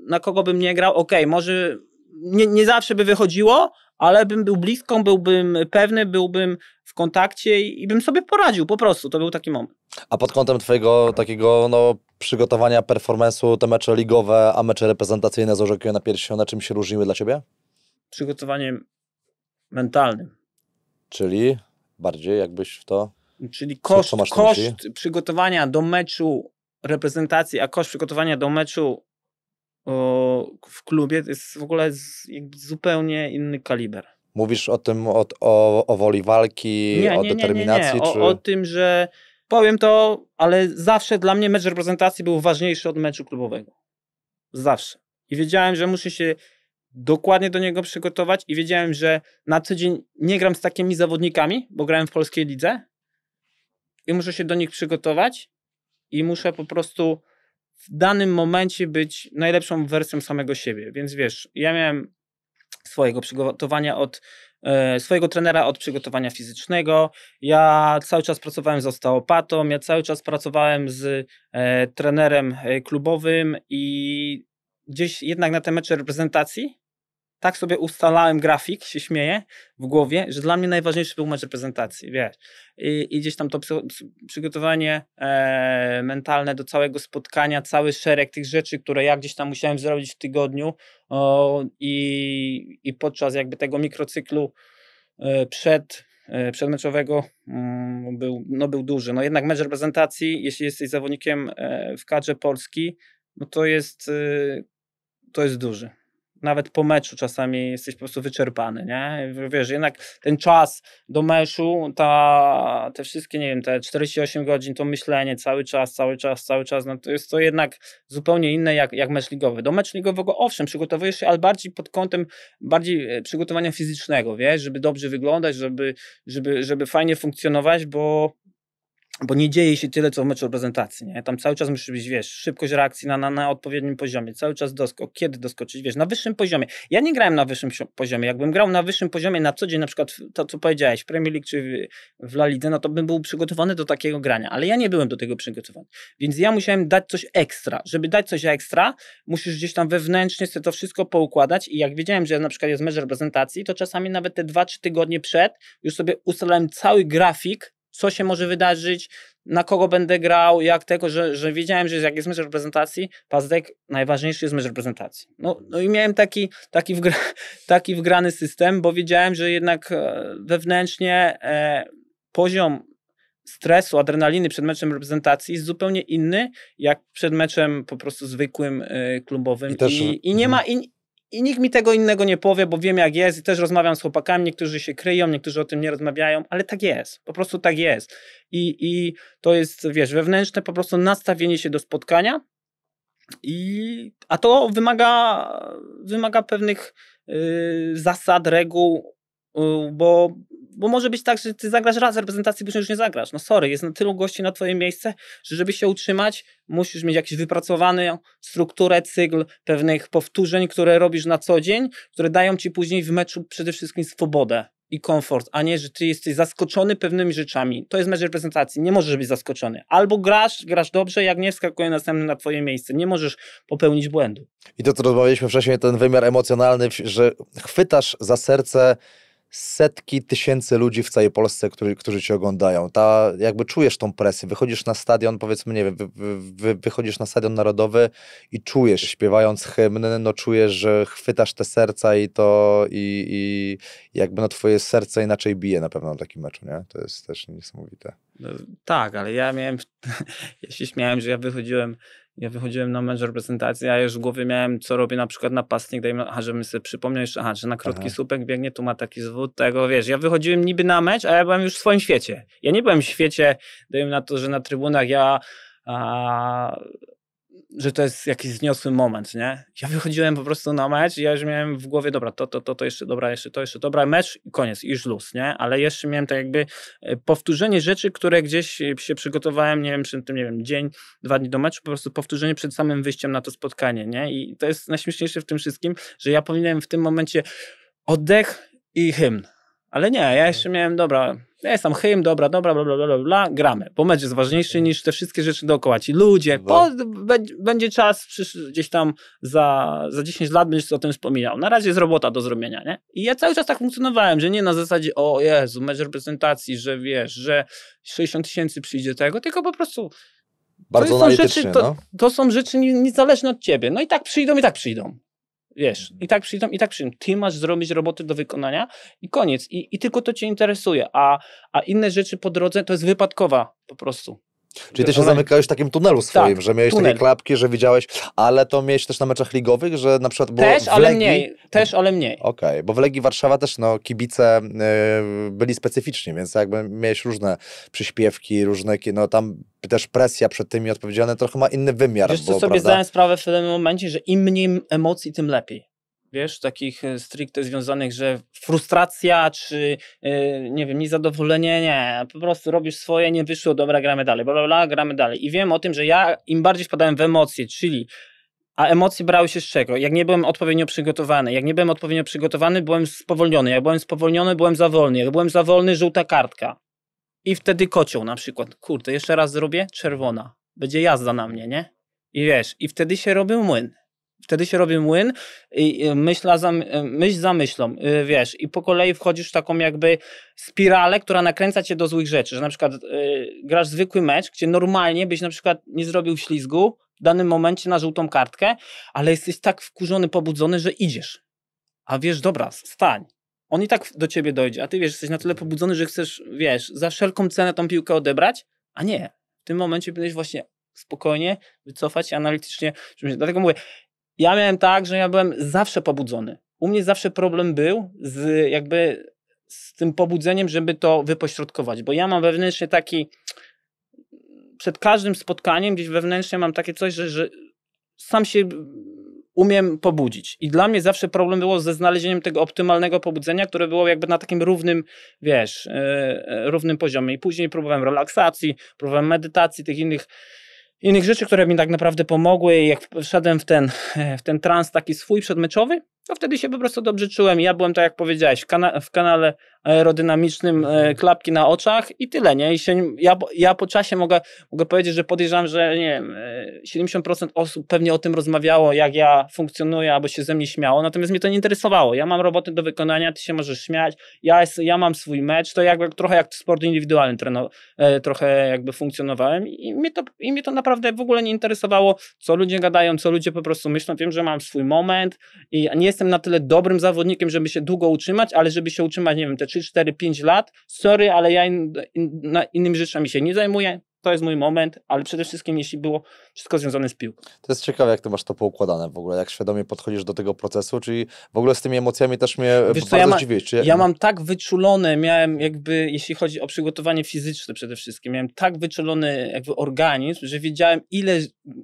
na kogo bym nie grał, okej, okay, może nie, nie zawsze by wychodziło, ale bym był bliską, byłbym pewny, byłbym w kontakcie i, i, bym sobie poradził po prostu. To był taki moment. A pod kątem twojego takiego no, przygotowania performance'u te mecze ligowe, a mecze reprezentacyjne z na piersi, na czym się różniły dla ciebie? Przygotowaniem mentalnym. Czyli bardziej jakbyś w to Czyli koszt, co, co koszt przygotowania do meczu reprezentacji, a koszt przygotowania do meczu o, w klubie to jest w ogóle z, zupełnie inny kaliber. Mówisz o tym, o, o, o woli walki, nie, o nie, determinacji? Nie, nie, nie. Czy... O, o tym, że powiem to, ale zawsze dla mnie mecz reprezentacji był ważniejszy od meczu klubowego. Zawsze. I wiedziałem, że muszę się dokładnie do niego przygotować i wiedziałem, że na co dzień nie gram z takimi zawodnikami, bo grałem w polskiej lidze, i muszę się do nich przygotować i muszę po prostu w danym momencie być najlepszą wersją samego siebie. Więc wiesz, ja miałem swojego przygotowania od e, swojego trenera od przygotowania fizycznego. Ja cały czas pracowałem z osteopatą, ja cały czas pracowałem z e, trenerem e, klubowym i gdzieś jednak na te mecze reprezentacji tak sobie ustalałem grafik, się śmieję w głowie, że dla mnie najważniejszy był mecz reprezentacji, wiesz. I, i gdzieś tam to przygotowanie e, mentalne do całego spotkania, cały szereg tych rzeczy, które ja gdzieś tam musiałem zrobić w tygodniu o, i, i podczas jakby tego mikrocyklu e, przed e, przedmeczowego mm, był, no był duży. No jednak mecz reprezentacji, jeśli jesteś zawodnikiem e, w kadrze Polski, no to jest, e, to jest duży nawet po meczu czasami jesteś po prostu wyczerpany, nie? Wiesz, jednak ten czas do meczu, ta, te wszystkie, nie wiem, te 48 godzin, to myślenie cały czas, cały czas, cały czas, no to jest to jednak zupełnie inne jak, jak mecz ligowy. Do meczu ligowego owszem, przygotowujesz się, ale bardziej pod kątem bardziej e, przygotowania fizycznego, wiesz, żeby dobrze wyglądać, żeby, żeby, żeby fajnie funkcjonować, bo bo nie dzieje się tyle, co w meczu reprezentacji, nie? Tam cały czas musisz być, wiesz, szybkość reakcji na, na, na odpowiednim poziomie, cały czas doskok, kiedy doskoczyć, wiesz, na wyższym poziomie. Ja nie grałem na wyższym poziomie, jakbym grał na wyższym poziomie na co dzień, na przykład to, co powiedziałeś, w Premier League czy w, w La Lidze, no to bym był przygotowany do takiego grania, ale ja nie byłem do tego przygotowany, więc ja musiałem dać coś ekstra. Żeby dać coś ekstra, musisz gdzieś tam wewnętrznie sobie to wszystko poukładać i jak wiedziałem, że na przykład jest mecz reprezentacji, to czasami nawet te 2-3 tygodnie przed już sobie ustalałem cały grafik co się może wydarzyć, na kogo będę grał, jak tego, że, że wiedziałem, że jak jest mecz reprezentacji, Pazdek najważniejszy jest mecz reprezentacji. No, no i miałem taki, taki, wgra, taki wgrany system, bo wiedziałem, że jednak e, wewnętrznie e, poziom stresu, adrenaliny przed meczem reprezentacji jest zupełnie inny, jak przed meczem po prostu zwykłym, y, klubowym. I, też, I, no. i nie ma, mhm. i, i nikt mi tego innego nie powie, bo wiem jak jest i też rozmawiam z chłopakami, niektórzy się kryją, niektórzy o tym nie rozmawiają, ale tak jest, po prostu tak jest. I, i to jest, wiesz, wewnętrzne po prostu nastawienie się do spotkania, i, a to wymaga, wymaga pewnych y, zasad, reguł, bo, bo może być tak, że ty zagrasz raz reprezentacji, później już nie zagrasz. No sorry, jest na tylu gości na twoje miejsce, że żeby się utrzymać, musisz mieć jakiś wypracowaną strukturę, cykl pewnych powtórzeń, które robisz na co dzień, które dają ci później w meczu przede wszystkim swobodę i komfort, a nie, że ty jesteś zaskoczony pewnymi rzeczami. To jest mecz reprezentacji, nie możesz być zaskoczony. Albo grasz, grasz dobrze, jak nie wskakuje następny na twoje miejsce. Nie możesz popełnić błędu. I to, co rozmawialiśmy wcześniej, ten wymiar emocjonalny, że chwytasz za serce setki tysięcy ludzi w całej Polsce, którzy, którzy cię oglądają. Ta, jakby czujesz tą presję, wychodzisz na stadion, powiedzmy, nie wiem, wy, wy, wychodzisz na stadion narodowy i czujesz, śpiewając hymn, no czujesz, że chwytasz te serca i to, i, i jakby no twoje serce inaczej bije na pewno w takim meczu, nie? To jest też niesamowite. No, tak, ale ja miałem, ja się śmiałem, że ja wychodziłem ja wychodziłem na mecz reprezentacji, a ja już w głowie miałem, co robię na przykład napastnik, dajmy, aha, żebym sobie przypomniał jeszcze, aha, że na krótki aha. słupek biegnie, tu ma taki zwód, tego, wiesz, ja wychodziłem niby na mecz, a ja byłem już w swoim świecie. Ja nie byłem w świecie, dajmy na to, że na trybunach ja a, że to jest jakiś zniosły moment, nie? Ja wychodziłem po prostu na mecz i ja już miałem w głowie, dobra, to, to, to, to jeszcze, dobra, jeszcze, to, jeszcze, dobra, mecz i koniec, już luz, nie? Ale jeszcze miałem tak jakby e, powtórzenie rzeczy, które gdzieś e, się przygotowałem, nie wiem, przed tym, nie wiem, dzień, dwa dni do meczu, po prostu powtórzenie przed samym wyjściem na to spotkanie, nie? I to jest najśmieszniejsze w tym wszystkim, że ja powinienem w tym momencie oddech i hymn ale nie, ja jeszcze miałem, dobra, ja jestem hymn, dobra, dobra, bla, bla, bla, bla, gramy, bo mecz jest ważniejszy niż te wszystkie rzeczy dookoła. Ci ludzie, no. po, będzie czas, gdzieś tam za, za 10 lat będziesz o tym wspominał. Na razie jest robota do zrobienia, nie? I ja cały czas tak funkcjonowałem, że nie na zasadzie, o Jezu, mecz reprezentacji, że wiesz, że 60 tysięcy przyjdzie tego, tylko po prostu bardzo to są rzeczy, to, no. to są rzeczy niezależne od ciebie. No i tak przyjdą, i tak przyjdą. Wiesz, mhm. i tak przyjdą, i tak przyjdą. Ty masz zrobić roboty do wykonania i koniec. I, i tylko to cię interesuje. A, a inne rzeczy po drodze to jest wypadkowa po prostu. Czyli ty się zamykałeś w takim tunelu tak, swoim, tak, że miałeś tunel. takie klapki, że widziałeś, ale to miałeś też na meczach ligowych, że na przykład było Też, w ale Legii... mniej. Też, ale mniej. Okej, okay, bo w Legii Warszawa też no, kibice y, byli specyficzni, więc jakby miałeś różne przyśpiewki, różne, no tam też presja przed tymi odpowiedzialnymi trochę ma inny wymiar. Wiesz co, bo, sobie prawda? zdałem sprawę w tym momencie, że im mniej emocji, tym lepiej wiesz, takich e, stricte związanych, że frustracja czy e, nie wiem, niezadowolenie, nie, po prostu robisz swoje, nie wyszło, dobra, gramy dalej, bla, bla, bla, gramy dalej. I wiem o tym, że ja im bardziej wpadałem w emocje, czyli a emocje brały się z czego? Jak nie byłem odpowiednio przygotowany. Jak nie byłem odpowiednio przygotowany, byłem spowolniony. Jak byłem spowolniony, byłem za wolny. Jak byłem za wolny, żółta kartka. I wtedy kocioł na przykład. Kurde, jeszcze raz zrobię? Czerwona. Będzie jazda na mnie, nie? I wiesz, i wtedy się robił młyn. Wtedy się robi młyn i myśl za, myśl za myślą, y, wiesz, i po kolei wchodzisz w taką jakby spiralę, która nakręca cię do złych rzeczy, że na przykład y, grasz zwykły mecz, gdzie normalnie byś na przykład nie zrobił ślizgu w danym momencie na żółtą kartkę, ale jesteś tak wkurzony, pobudzony, że idziesz. A wiesz, dobra, stań. On i tak do ciebie dojdzie, a ty wiesz, jesteś na tyle pobudzony, że chcesz, wiesz, za wszelką cenę tą piłkę odebrać, a nie. W tym momencie będziesz właśnie spokojnie wycofać analitycznie. Dlatego mówię, ja miałem tak, że ja byłem zawsze pobudzony. U mnie zawsze problem był z jakby z tym pobudzeniem, żeby to wypośrodkować, bo ja mam wewnętrznie taki przed każdym spotkaniem gdzieś wewnętrznie mam takie coś, że, że sam się umiem pobudzić. I dla mnie zawsze problem było ze znalezieniem tego optymalnego pobudzenia, które było jakby na takim równym, wiesz, yy, równym poziomie. I później próbowałem relaksacji, próbowałem medytacji, tych innych innych rzeczy, które mi tak naprawdę pomogły, jak wszedłem w ten, w ten trans taki swój przedmeczowy, to wtedy się po prostu dobrze czułem. Ja byłem, tak jak powiedziałeś, w, kana w kanale E, aerodynamicznym, e, mhm. klapki na oczach i tyle, nie? I się, ja, ja po czasie mogę, mogę powiedzieć, że podejrzewam, że nie wiem, 70% e, osób pewnie o tym rozmawiało, jak ja funkcjonuję, albo się ze mnie śmiało, natomiast mnie to nie interesowało. Ja mam roboty do wykonania, ty się możesz śmiać, ja, jest, ja mam swój mecz, to jakby trochę jak sport indywidualny treno, trochę jakby funkcjonowałem i mnie, to, i mnie to naprawdę w ogóle nie interesowało, co ludzie gadają, co ludzie po prostu myślą. Wiem, że mam swój moment i nie jestem na tyle dobrym zawodnikiem, żeby się długo utrzymać, ale żeby się utrzymać, nie wiem, te 3, 4, 5 lat, sorry, ale ja in, in, innymi rzeczami się nie zajmuję, to jest mój moment, ale przede wszystkim jeśli było wszystko związane z piłką. To jest ciekawe, jak ty masz to poukładane w ogóle, jak świadomie podchodzisz do tego procesu, czyli w ogóle z tymi emocjami też mnie Wiesz bardzo ja ma, Czy... Ja mam tak wyczulone, miałem jakby, jeśli chodzi o przygotowanie fizyczne przede wszystkim, miałem tak wyczulony jakby organizm, że wiedziałem ile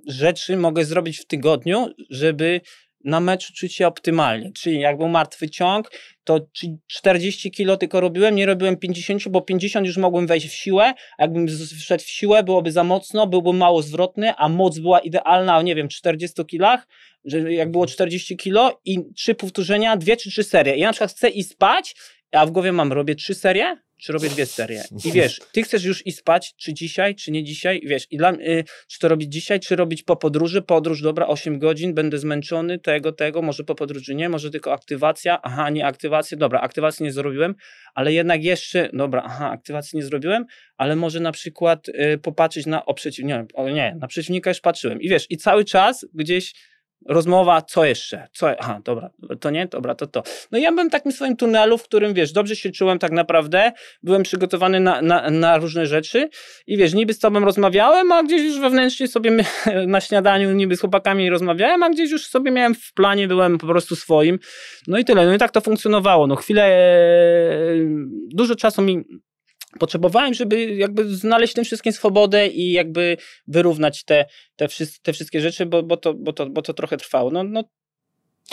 rzeczy mogę zrobić w tygodniu, żeby na meczu czuć się optymalnie. Czyli jak był martwy ciąg, to 40 kilo tylko robiłem, nie robiłem 50, bo 50 już mogłem wejść w siłę, a jakbym wszedł w siłę, byłoby za mocno, byłbym mało zwrotny, a moc była idealna, nie wiem, 40 kilach, że jak było 40 kilo i trzy powtórzenia, dwie czy trzy serie. Ja na przykład chcę i spać, a w głowie mam, robię trzy serie, czy robię dwie serie. I wiesz, ty chcesz już i spać, czy dzisiaj, czy nie dzisiaj, wiesz, i dla, y, czy to robić dzisiaj, czy robić po podróży, podróż, dobra, 8 godzin, będę zmęczony, tego, tego, może po podróży nie, może tylko aktywacja, aha, nie aktywacja, dobra, aktywacji nie zrobiłem, ale jednak jeszcze, dobra, aha, aktywacji nie zrobiłem, ale może na przykład y, popatrzeć na, o przeciwnika, nie, na przeciwnika już patrzyłem. I wiesz, i cały czas gdzieś Rozmowa, co jeszcze? Co, aha, dobra, to nie, dobra, to to. No ja byłem w takim swoim tunelu, w którym, wiesz, dobrze się czułem tak naprawdę, byłem przygotowany na, na, na różne rzeczy i wiesz, niby z tobą rozmawiałem, a gdzieś już wewnętrznie sobie na śniadaniu niby z chłopakami rozmawiałem, a gdzieś już sobie miałem w planie, byłem po prostu swoim. No i tyle, no i tak to funkcjonowało. No chwilę, e, dużo czasu mi potrzebowałem, żeby jakby znaleźć tym wszystkim swobodę i jakby wyrównać te, te, wszys- te wszystkie rzeczy, bo, bo, to, bo, to, bo to trochę trwało. No, no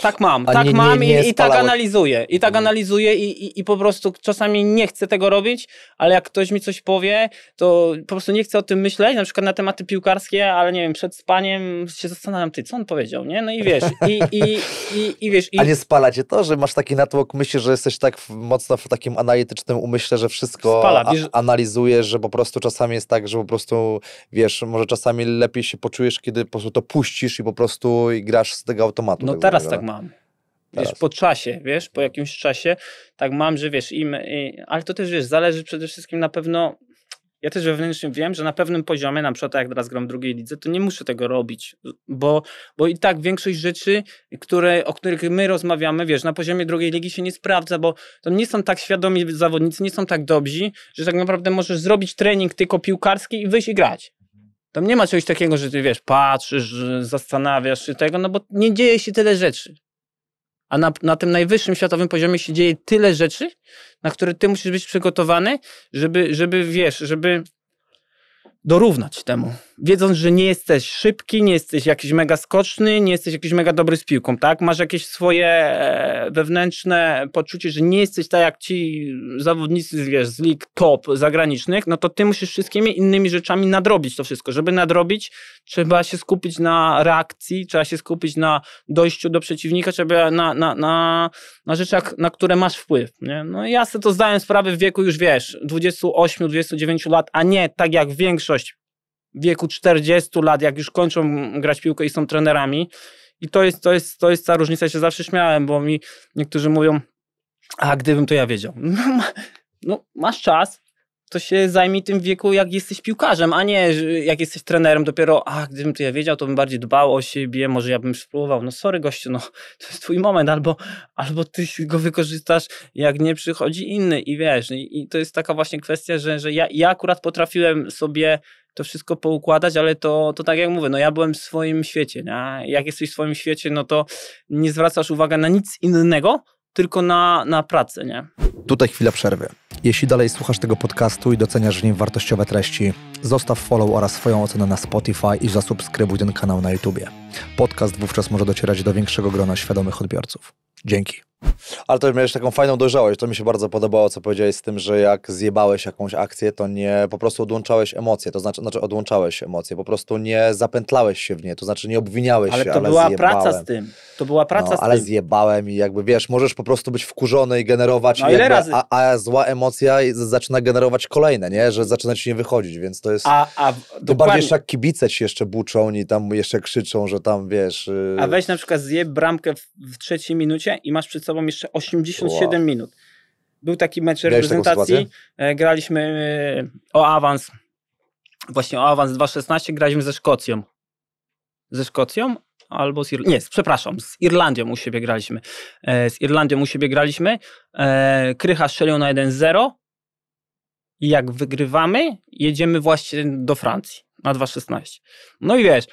tak mam, tak nie, mam nie, nie i, i, tak analizuję. I tak mhm. analizuję i, i, i, po prostu czasami nie chcę tego robić, ale jak ktoś mi coś powie, to po prostu nie chcę o tym myśleć, na przykład na tematy piłkarskie, ale nie wiem, przed spaniem się zastanawiam, ty, co on powiedział, nie? No i wiesz, i, i, i, i wiesz... A nie spala cię to, że masz taki natłok myśli, że jesteś tak mocno w takim analitycznym umyśle, że wszystko spala, analizujesz, że po prostu czasami jest tak, że po prostu, wiesz, może czasami lepiej się poczujesz, kiedy po prostu to puścisz i po prostu grasz z tego automatu. No tak teraz tak mam. Wiesz, po czasie, wiesz, po no. jakimś czasie tak mam, że wiesz, im, i, ale to też wiesz, zależy przede wszystkim na pewno. Ja też wewnętrznie wiem, że na pewnym poziomie, na przykład jak teraz gram drugiej lidze, to nie muszę tego robić, bo, bo i tak większość rzeczy, które, o których my rozmawiamy, wiesz, na poziomie drugiej ligi się nie sprawdza, bo to nie są tak świadomi zawodnicy, nie są tak dobrzy, że tak naprawdę możesz zrobić trening tylko piłkarski i wyjść i grać. Tam nie ma czegoś takiego, że ty wiesz, patrzysz, zastanawiasz się tego, no bo nie dzieje się tyle rzeczy. A na, na tym najwyższym światowym poziomie się dzieje tyle rzeczy, na które ty musisz być przygotowany, żeby, żeby wiesz, żeby dorównać temu wiedząc, że nie jesteś szybki, nie jesteś jakiś mega skoczny, nie jesteś jakiś mega dobry z piłką, tak? Masz jakieś swoje e, wewnętrzne poczucie, że nie jesteś tak jak ci zawodnicy wiesz, z lig top zagranicznych, no to ty musisz wszystkimi innymi rzeczami nadrobić to wszystko. Żeby nadrobić, trzeba się skupić na reakcji, trzeba się skupić na dojściu do przeciwnika, trzeba na, na, na, na rzeczach, na które masz wpływ. Nie? No ja sobie to zdałem sprawę w wieku już, wiesz, 28-29 lat, a nie tak jak większość wieku 40 lat, jak już kończą grać piłkę i są trenerami. I to jest, to jest, to jest ta różnica. Ja się zawsze śmiałem, bo mi niektórzy mówią, a gdybym to ja wiedział. No, no, masz czas, to się zajmij tym wieku, jak jesteś piłkarzem, a nie jak jesteś trenerem, dopiero, a gdybym to ja wiedział, to bym bardziej dbał o siebie, może ja bym spróbował. No sorry gościu, no to jest twój moment, albo, albo ty go wykorzystasz, jak nie przychodzi inny i wiesz, i, i to jest taka właśnie kwestia, że, że ja, ja akurat potrafiłem sobie to wszystko poukładać, ale to, to tak jak mówię, no ja byłem w swoim świecie, nie? jak jesteś w swoim świecie, no to nie zwracasz uwagi na nic innego, tylko na, na pracę, nie? Tutaj chwila przerwy. Jeśli dalej słuchasz tego podcastu i doceniasz w nim wartościowe treści, zostaw follow oraz swoją ocenę na Spotify i zasubskrybuj ten kanał na YouTubie. Podcast wówczas może docierać do większego grona świadomych odbiorców. Dzięki. Ale to miałeś taką fajną dojrzałość, to mi się bardzo podobało, co powiedziałeś z tym, że jak zjebałeś jakąś akcję, to nie po prostu odłączałeś emocje, to znaczy, znaczy odłączałeś emocje, po prostu nie zapętlałeś się w nie, to znaczy nie obwiniałeś ale się, ale to była zjebałem. praca z tym, to była praca no, z ale tym. Ale zjebałem i jakby wiesz, możesz po prostu być wkurzony i generować, no, i jakby, razy... a, a, zła emocja zaczyna generować kolejne, nie, że zaczyna ci nie wychodzić, więc to jest, a, a, to bardziej jeszcze jak kibice ci jeszcze buczą i tam jeszcze krzyczą, że tam wiesz. Yy... A y weź na przykład zjeb bramkę w, w trzeciej minucie i masz przed sobą jeszcze 87 wow. minut. Był taki mecz Miałeś reprezentacji, e, graliśmy e, o awans, właśnie o awans 2-16, graliśmy ze Szkocją. Ze Szkocją albo z Irlandią. Nie, przepraszam, z Irlandią u siebie graliśmy. E, z Irlandią u siebie graliśmy. Krycha strzelił na 1-0 i jak wygrywamy, jedziemy właśnie do Francji na 2-16. No i wiesz,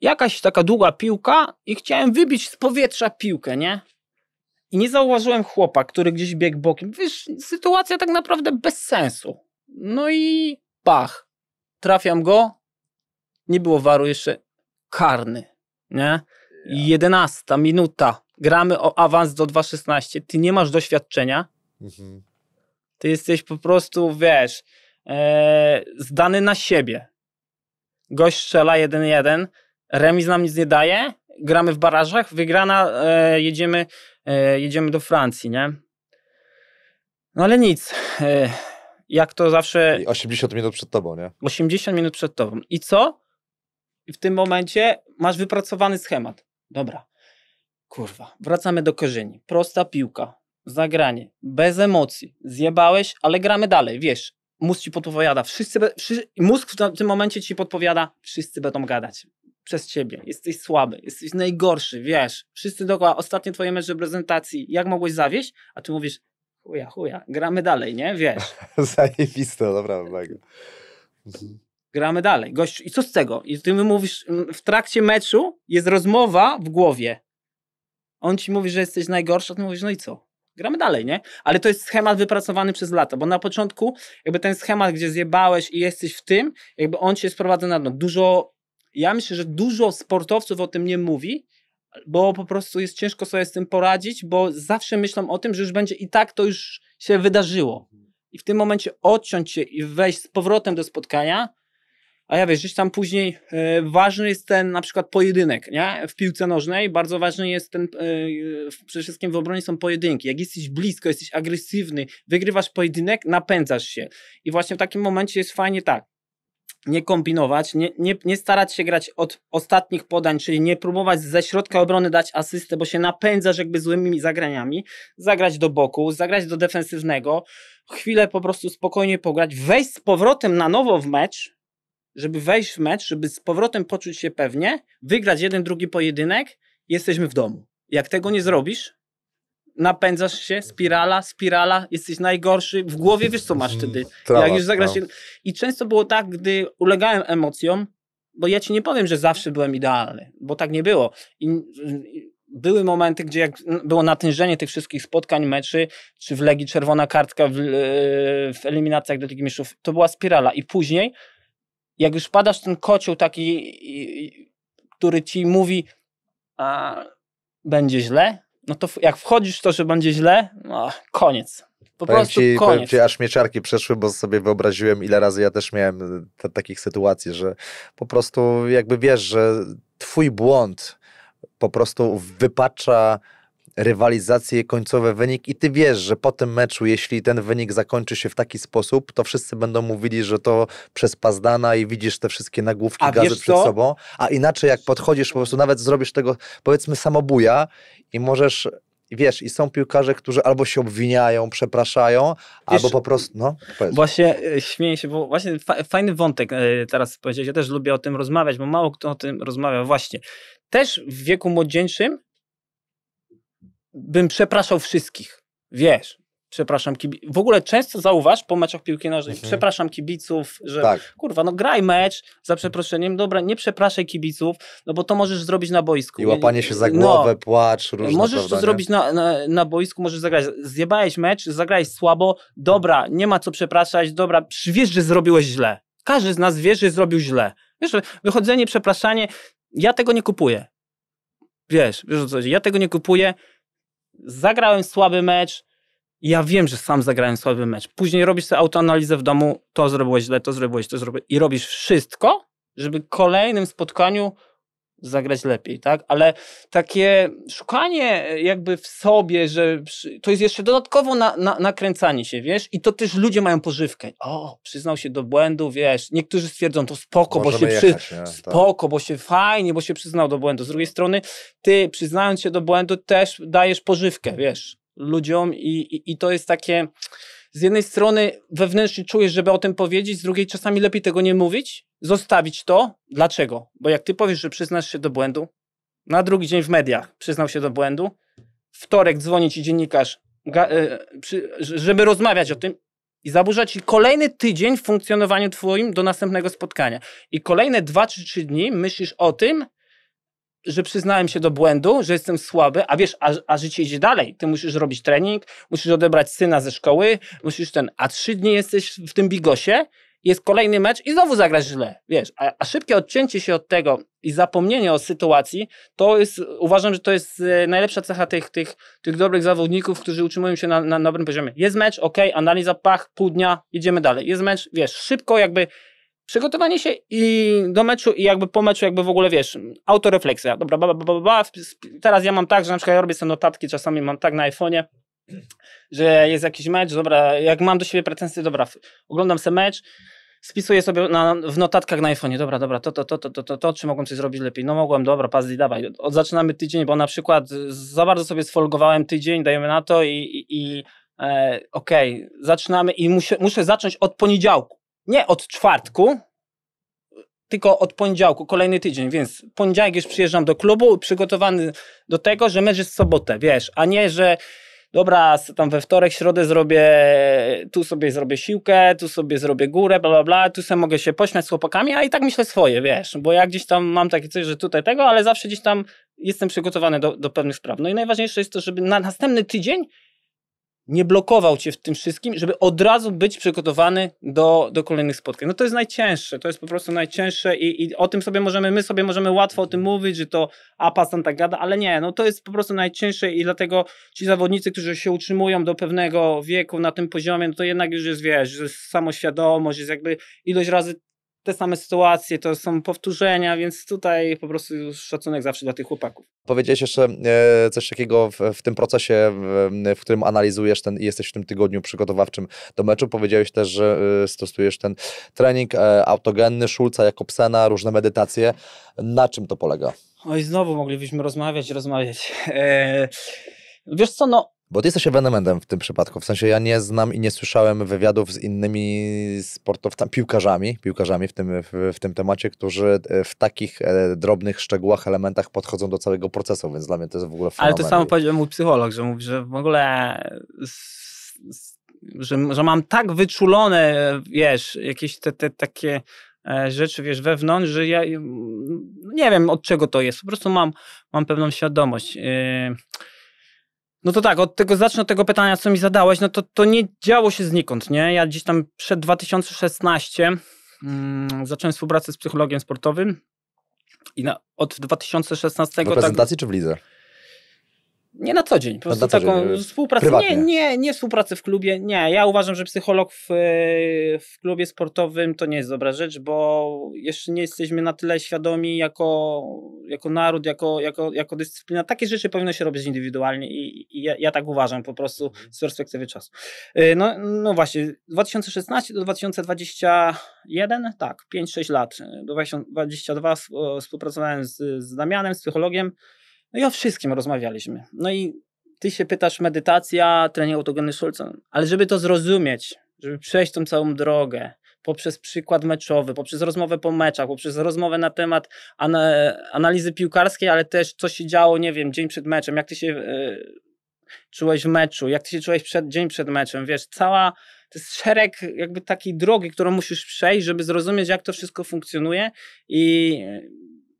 jakaś taka długa piłka i chciałem wybić z powietrza piłkę, nie? I nie zauważyłem chłopa, który gdzieś biegł bokiem. Wiesz, sytuacja tak naprawdę bez sensu. No i pach. Trafiam go. Nie było waru jeszcze. Karny. Nie? Jedenasta minuta. Gramy o awans do 2.16. Ty nie masz doświadczenia. Mhm. Ty jesteś po prostu, wiesz, e, zdany na siebie. Gość strzela 1-1. Remis nam nic nie daje. Gramy w barażach. Wygrana, e, jedziemy E, jedziemy do Francji, nie? No ale nic. E, jak to zawsze. 80 minut przed tobą, nie? 80 minut przed tobą. I co? W tym momencie masz wypracowany schemat. Dobra. Kurwa, wracamy do korzeni. Prosta piłka, zagranie, bez emocji. Zjebałeś, ale gramy dalej, wiesz. Mózg ci podpowiada, wszyscy, be... mózg w tym momencie ci podpowiada, wszyscy będą gadać przez ciebie, jesteś słaby, jesteś najgorszy, wiesz, wszyscy dookoła, ostatnie twoje mecze reprezentacji, jak mogłeś zawieść? A ty mówisz, chuja, chuja, gramy dalej, nie? Wiesz. Zajebiste, no, naprawdę. Tak. Gramy dalej. Gość, i co z tego? I ty mówisz, w trakcie meczu jest rozmowa w głowie. On ci mówi, że jesteś najgorszy, a ty mówisz, no i co? gramy dalej, nie? Ale to jest schemat wypracowany przez lata, bo na początku jakby ten schemat, gdzie zjebałeś i jesteś w tym, jakby on się sprowadza na dno. Dużo ja myślę, że dużo sportowców o tym nie mówi, bo po prostu jest ciężko sobie z tym poradzić, bo zawsze myślą o tym, że już będzie i tak to już się wydarzyło. I w tym momencie odciąć się i wejść z powrotem do spotkania, a ja wiesz, gdzieś tam później e, ważny jest ten na przykład pojedynek, nie? W piłce nożnej bardzo ważny jest ten, e, przede wszystkim w obronie są pojedynki. Jak jesteś blisko, jesteś agresywny, wygrywasz pojedynek, napędzasz się. I właśnie w takim momencie jest fajnie tak, nie kombinować, nie, nie, nie starać się grać od ostatnich podań, czyli nie próbować ze środka obrony dać asystę, bo się napędzasz jakby złymi zagraniami, zagrać do boku, zagrać do defensywnego, chwilę po prostu spokojnie pograć, wejść z powrotem na nowo w mecz, żeby wejść w mecz, żeby z powrotem poczuć się pewnie, wygrać jeden, drugi pojedynek, jesteśmy w domu. Jak tego nie zrobisz, napędzasz się, spirala, spirala, jesteś najgorszy, w głowie wiesz co masz wtedy. Mm, trawa, jak już zagrasz no. się... I często było tak, gdy ulegałem emocjom, bo ja ci nie powiem, że zawsze byłem idealny, bo tak nie było. I były momenty, gdzie jak było natężenie tych wszystkich spotkań, meczy, czy w Legii czerwona kartka w, e, w eliminacjach do Ligi Mistrzów, to była spirala. I później, jak już padasz ten kocioł taki, który ci mówi, a będzie źle, no to jak wchodzisz w to, że będzie źle, no, koniec. Po powiem prostu ci, koniec. Powiem ci, aż mieczarki przeszły, bo sobie wyobraziłem, ile razy ja też miałem e, takich sytuacji, że po prostu jakby wiesz, że twój błąd po prostu wypacza rywalizację, końcowy wynik i ty wiesz, że po tym meczu, jeśli ten wynik zakończy się w taki sposób, to wszyscy będą mówili, że to przez Pazdana i widzisz te wszystkie nagłówki a gazy przed sobą, a inaczej jak podchodzisz, po prostu nawet zrobisz tego, powiedzmy, samobuja i możesz wiesz, i są piłkarze, którzy albo się obwiniają, przepraszają, wiesz, albo po prostu, no. Właśnie e, śmieję się, bo właśnie fa fajny wątek e, teraz powiedziałeś, ja też lubię o tym rozmawiać, bo mało kto o tym rozmawia, właśnie. Też w wieku młodzieńczym bym przepraszał wszystkich. Wiesz, przepraszam kibiców. W ogóle często zauważ po meczach piłki nożnej, mhm. przepraszam kibiców, że tak. kurwa, no graj mecz za przeproszeniem, dobra, nie przepraszaj kibiców, no bo to możesz zrobić na boisku. I łapanie się za no. głowę, no, płacz, różne Możesz prawda, to zrobić na, na, na, boisku, możesz zagrać. Zjebałeś mecz, zagrałeś słabo, dobra, nie ma co przepraszać, dobra, wiesz, że zrobiłeś źle. Każdy z nas wie, że zrobił źle. Wiesz, wychodzenie, przepraszanie, ja tego nie kupuję. Wiesz, wiesz o co chodzi, ja tego nie kupuję, zagrałem słaby mecz, ja wiem, że sam zagrałem słaby mecz. Później robisz sobie autoanalizę w domu, to zrobiłeś źle, to zrobiłeś, to zrobiłeś i robisz wszystko, żeby w kolejnym spotkaniu zagrać lepiej, tak? Ale takie szukanie e, jakby w sobie, że to jest jeszcze dodatkowo na, na, nakręcanie się, wiesz? I to też ludzie mają pożywkę. O, przyznał się do błędu, wiesz? Niektórzy stwierdzą to spoko, bo się jechać, przy... Tak. spoko, bo się fajnie, bo się przyznał do błędu. Z drugiej strony ty przyznając się do błędu też dajesz pożywkę, wiesz? Ludziom i, i, i to jest takie z jednej strony wewnętrznie czujesz, żeby o tym powiedzieć, z drugiej czasami lepiej tego nie mówić, zostawić to. Dlaczego? Bo jak ty powiesz, że przyznasz się do błędu, na drugi dzień w mediach przyznał się do błędu, wtorek dzwoni ci dziennikarz, e, żeby rozmawiać o tym i zaburza ci kolejny tydzień w funkcjonowaniu twoim do następnego spotkania. I kolejne dwa czy trzy dni myślisz o tym, że przyznałem się do błędu, że jestem słaby, a wiesz, a, a, życie idzie dalej. Ty musisz robić trening, musisz odebrać syna ze szkoły, musisz ten, a trzy dni jesteś w tym bigosie, jest kolejny mecz i znowu zagrasz źle, wiesz. A, a szybkie odcięcie się od tego i zapomnienie o sytuacji, to jest, uważam, że to jest e, najlepsza cecha tych, tych, tych dobrych zawodników, którzy utrzymują się na, na dobrym poziomie. Jest mecz, ok, analiza, pach, pół dnia, idziemy dalej. Jest mecz, wiesz, szybko jakby przygotowanie się i do meczu i jakby po meczu jakby w ogóle, wiesz, autorefleksja. Dobra, ba, ba, ba, ba. teraz ja mam tak, że na przykład ja robię sobie notatki, czasami mam tak na iPhone'ie, że jest jakiś mecz, dobra, jak mam do siebie pretensje, dobra, oglądam sobie mecz, spisuję sobie na, w notatkach na iPhone'ie, dobra, dobra, to, to, to, to, to, to, to, czy mogłem coś zrobić lepiej? No mogłem, dobra, pas dawaj. Od, zaczynamy tydzień, bo na przykład za bardzo sobie sfolgowałem tydzień, dajemy na to i, i, i e, okej, okay, zaczynamy i muszę, muszę zacząć od poniedziałku nie od czwartku, tylko od poniedziałku, kolejny tydzień, więc poniedziałek już przyjeżdżam do klubu przygotowany do tego, że mecz jest w sobotę, wiesz, a nie, że dobra, tam we wtorek, środę zrobię, tu sobie zrobię siłkę, tu sobie zrobię górę, bla, bla, bla, tu sobie mogę się pośmiać z chłopakami, a i tak myślę swoje, wiesz, bo ja gdzieś tam mam takie coś, że tutaj tego, ale zawsze gdzieś tam jestem przygotowany do, do pewnych spraw. No i najważniejsze jest to, żeby na następny tydzień nie blokował cię w tym wszystkim, żeby od razu być przygotowany do, do kolejnych spotkań. No to jest najcięższe, to jest po prostu najcięższe i, i o tym sobie możemy, my sobie możemy łatwo o tym mówić, że to apasant tak gada, ale nie, no to jest po prostu najcięższe i dlatego ci zawodnicy, którzy się utrzymują do pewnego wieku na tym poziomie, no to jednak już jest, wiesz, jest samoświadomość, jest jakby ilość razy te same sytuacje, to są powtórzenia, więc tutaj po prostu szacunek zawsze dla tych chłopaków. Powiedziałeś jeszcze e, coś takiego w, w tym procesie, w, w którym analizujesz ten i jesteś w tym tygodniu przygotowawczym do meczu. Powiedziałeś też, że e, stosujesz ten trening e, autogenny Szulca, jako psena różne medytacje. Na czym to polega? Oj, znowu moglibyśmy rozmawiać, rozmawiać. wiesz co, no bo ty jesteś ewenementem w tym przypadku. W sensie ja nie znam i nie słyszałem wywiadów z innymi sportowcami, piłkarzami, piłkarzami w tym, w, w tym temacie, którzy e, w takich e, drobnych szczegółach, elementach podchodzą do całego procesu, więc dla mnie to jest w ogóle fenomen. Ale to samo powiedział mój psycholog, że mówi, że w ogóle że, że mam tak wyczulone, wiesz, jakieś te, te takie e, rzeczy, wiesz, wewnątrz, że ja mm, nie wiem od czego to jest. Po prostu mam, mam pewną świadomość. Yy no to tak, od tego zacznę od tego pytania, co mi zadałeś. No to, to nie działo się znikąd, nie? Ja gdzieś tam przed 2016 mm, zacząłem współpracę z psychologiem sportowym i na, od 2016... W reprezentacji tak, czy w lidze? Nie na co dzień, po prostu taką e, współpracę. Nie, nie, nie współpracę w klubie, nie. Ja uważam, że psycholog w, e, w klubie sportowym to nie jest dobra rzecz, bo jeszcze nie jesteśmy na tyle świadomi jako, jako naród, jako, jako, jako dyscyplina. Takie rzeczy powinno się robić indywidualnie i, i ja, ja, tak uważam po prostu z perspektywy czasu. E, no, no właśnie, 2016 do 2021, tak, 5-6 lat. Do 2022 współpracowałem z, z Damianem, z psychologiem. No i o wszystkim rozmawialiśmy. No i ty się pytasz, medytacja, trening autogeny Schulza, ale żeby to zrozumieć, żeby przejść tą całą drogę, poprzez przykład meczowy, poprzez rozmowę po meczach, poprzez rozmowę na temat analizy piłkarskiej, ale też co się działo, nie wiem, dzień przed meczem, jak ty się e, czułeś w meczu, jak ty się czułeś przed, dzień przed meczem, wiesz, cała, to jest szereg jakby takiej drogi, którą musisz przejść, żeby zrozumieć, jak to wszystko funkcjonuje i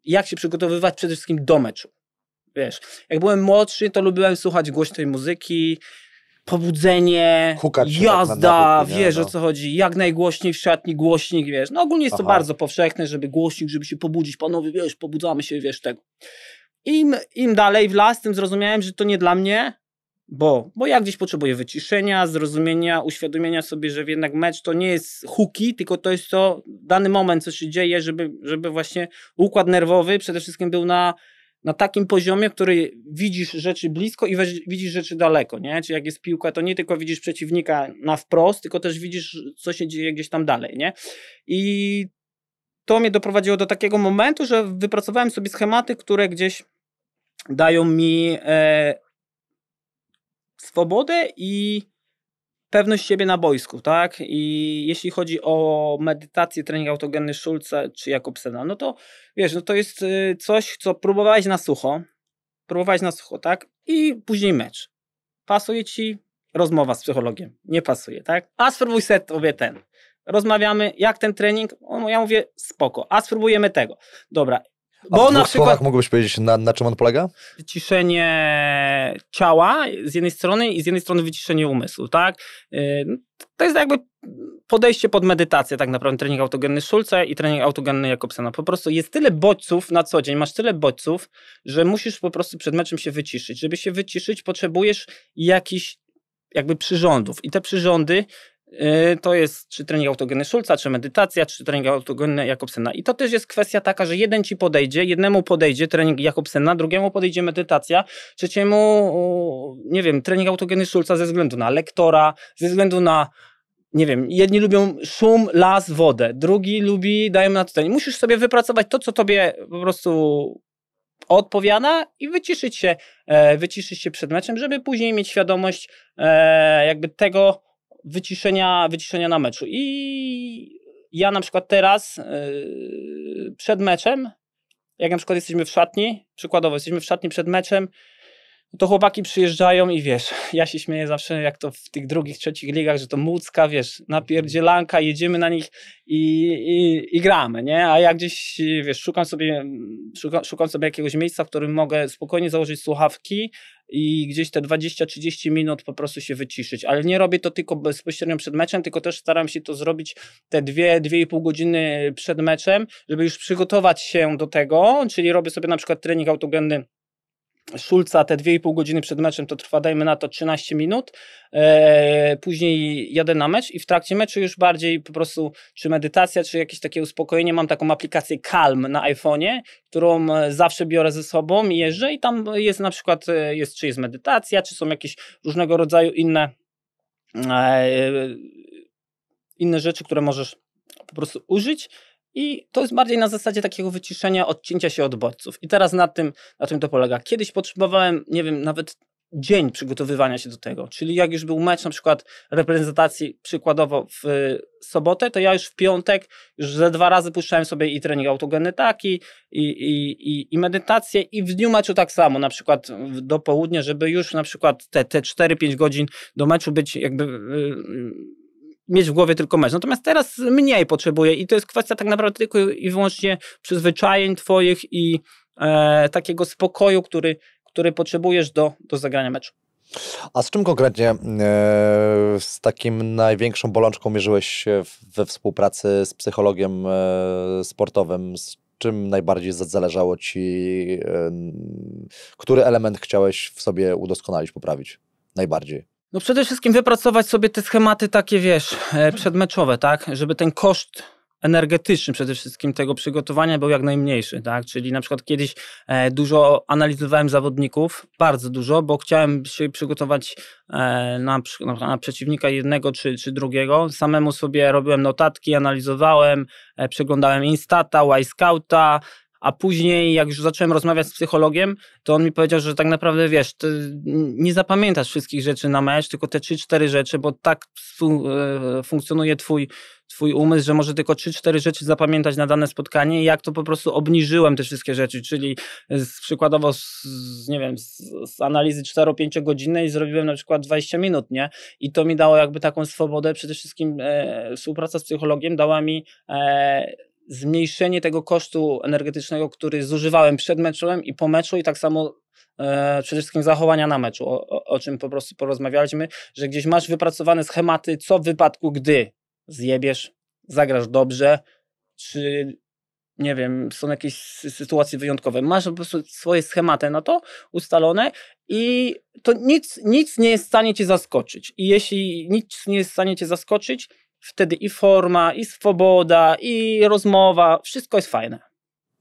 jak się przygotowywać przede wszystkim do meczu wiesz, jak byłem młodszy, to lubiłem słuchać głośnej muzyki, pobudzenie, Hukać tak jazda, tak wiesz no. o co chodzi, jak najgłośniej w szatni głośnik, wiesz. No ogólnie jest Aha. to bardzo powszechne, żeby głośnik, żeby się pobudzić. Panowie, wiesz, pobudzamy się, wiesz, tego. Im, im dalej w las, tym zrozumiałem, że to nie dla mnie, bo, bo ja gdzieś potrzebuję wyciszenia, zrozumienia, uświadomienia sobie, że jednak mecz to nie jest huki, tylko to jest to dany moment, co się dzieje, żeby, żeby właśnie układ nerwowy przede wszystkim był na na takim poziomie, który widzisz rzeczy blisko i widzisz rzeczy daleko, nie? Czyli jak jest piłka, to nie tylko widzisz przeciwnika na wprost, tylko też widzisz, co się dzieje gdzieś tam dalej, nie? I to mnie doprowadziło do takiego momentu, że wypracowałem sobie schematy, które gdzieś dają mi e, swobodę i pewność siebie na boisku, tak? I jeśli chodzi o medytację, trening autogenny Szulca czy Jakobsena, no to wiesz, no to jest y, coś, co próbowałeś na sucho, próbowałeś na sucho, tak? I później mecz. Pasuje ci rozmowa z psychologiem. Nie pasuje, tak? A spróbuj sobie ten. Rozmawiamy, jak ten trening? O, ja mówię, spoko. A spróbujemy tego. Dobra, bo w na przykład mógłbyś powiedzieć, na, na czym on polega? Wyciszenie ciała z jednej strony i z jednej strony wyciszenie umysłu, tak? To jest jakby podejście pod medytację tak naprawdę, trening autogenny Szulce i trening autogenny Jakobsena. Po prostu jest tyle bodźców na co dzień, masz tyle bodźców, że musisz po prostu przed meczem się wyciszyć. Żeby się wyciszyć, potrzebujesz jakichś jakby przyrządów i te przyrządy Yy, to jest czy trening autogenny Schulza, czy medytacja, czy trening autogenny Jakobsena. I to też jest kwestia taka, że jeden ci podejdzie, jednemu podejdzie trening Jakobsena, drugiemu podejdzie medytacja, trzeciemu, yy, nie wiem, trening autogenny Schulza ze względu na lektora, ze względu na nie wiem, jedni lubią szum, las, wodę, drugi lubi, dajemy na to ten. Musisz sobie wypracować to, co tobie po prostu odpowiada i wyciszyć się, e, wyciszyć się przed meczem, żeby później mieć świadomość e, jakby tego, wyciszenia, wyciszenia na meczu. I ja na przykład teraz yy, przed meczem, jak na przykład jesteśmy w szatni, przykładowo jesteśmy w szatni przed meczem, to chłopaki przyjeżdżają i wiesz, ja się śmieję zawsze, jak to w tych drugich, trzecich ligach, że to mucka, wiesz, napierdzielanka, jedziemy na nich i, i, i gramy, nie? A ja gdzieś, wiesz, szukam sobie, szukam, szukam sobie jakiegoś miejsca, w którym mogę spokojnie założyć słuchawki, i gdzieś te 20-30 minut po prostu się wyciszyć. Ale nie robię to tylko bezpośrednio przed meczem, tylko też staram się to zrobić te 2-2,5 godziny przed meczem, żeby już przygotować się do tego, czyli robię sobie na przykład trening autogenny Szulca te 2,5 godziny przed meczem to trwa, dajmy na to 13 minut. E, później jadę na mecz i w trakcie meczu już bardziej po prostu, czy medytacja, czy jakieś takie uspokojenie. Mam taką aplikację Calm na iPhone'ie, którą e, zawsze biorę ze sobą i jeżdżę. I tam jest na przykład, e, jest, czy jest medytacja, czy są jakieś różnego rodzaju inne, inne rzeczy, które możesz po prostu użyć i to jest bardziej na zasadzie takiego wyciszenia, odcięcia się od bodźców. I teraz na tym, na tym to polega. Kiedyś potrzebowałem, nie wiem, nawet dzień przygotowywania się do tego. Czyli jak już był mecz na przykład reprezentacji przykładowo w y, sobotę, to ja już w piątek już ze dwa razy puszczałem sobie i trening autogenny taki i, i, i, i medytację i w dniu meczu tak samo, na przykład do południa, żeby już na przykład te, te 4-5 godzin do meczu być jakby y, mieć w głowie tylko mecz. Natomiast teraz mniej potrzebuję i to jest kwestia tak naprawdę tylko i wyłącznie przyzwyczajeń twoich i e, takiego spokoju, który, który potrzebujesz do, do zagrania meczu. A z czym konkretnie, e, z takim największą bolączką mierzyłeś się we współpracy z psychologiem e, sportowym? Z czym najbardziej zależało ci, e, który element chciałeś w sobie udoskonalić, poprawić najbardziej? No przede wszystkim wypracować sobie te schematy takie, wiesz, e, przedmeczowe, tak? Żeby ten koszt energetyczny przede wszystkim tego przygotowania był jak najmniejszy, tak? Czyli na przykład kiedyś e, dużo analizowałem zawodników, bardzo dużo, bo chciałem się przygotować e, na, na przeciwnika jednego czy, czy drugiego. Samemu sobie robiłem notatki, analizowałem, przeglądałem Instata, Y-Scouta, a później jak już zacząłem rozmawiać z psychologiem, to on mi powiedział, że tak naprawdę wiesz, nie zapamiętasz wszystkich rzeczy na mecz, tylko te 3-4 rzeczy, bo tak e, funkcjonuje twój, twój umysł, że może tylko 3-4 rzeczy zapamiętać na dane spotkanie i jak to po prostu obniżyłem te wszystkie rzeczy, czyli e, z, przykładowo z, nie wiem, z, z analizy 4-5 godzinnej zrobiłem na przykład 20 minut, nie? I to mi dało jakby taką swobodę, przede wszystkim e, współpraca z psychologiem dała mi e, zmniejszenie tego kosztu energetycznego, który zużywałem przed meczem i po meczu, i tak samo e, przede wszystkim zachowania na meczu, o, o, o czym po prostu porozmawialiśmy, że gdzieś masz wypracowane schematy, co w wypadku, gdy zjebiesz, zagrasz dobrze, czy nie wiem, są jakieś sytuacje wyjątkowe. Masz po prostu swoje schematy na to ustalone i to nic, nic nie jest w stanie cię zaskoczyć. I jeśli nic nie jest w stanie cię zaskoczyć, wtedy i forma, i swoboda, i rozmowa, wszystko jest fajne.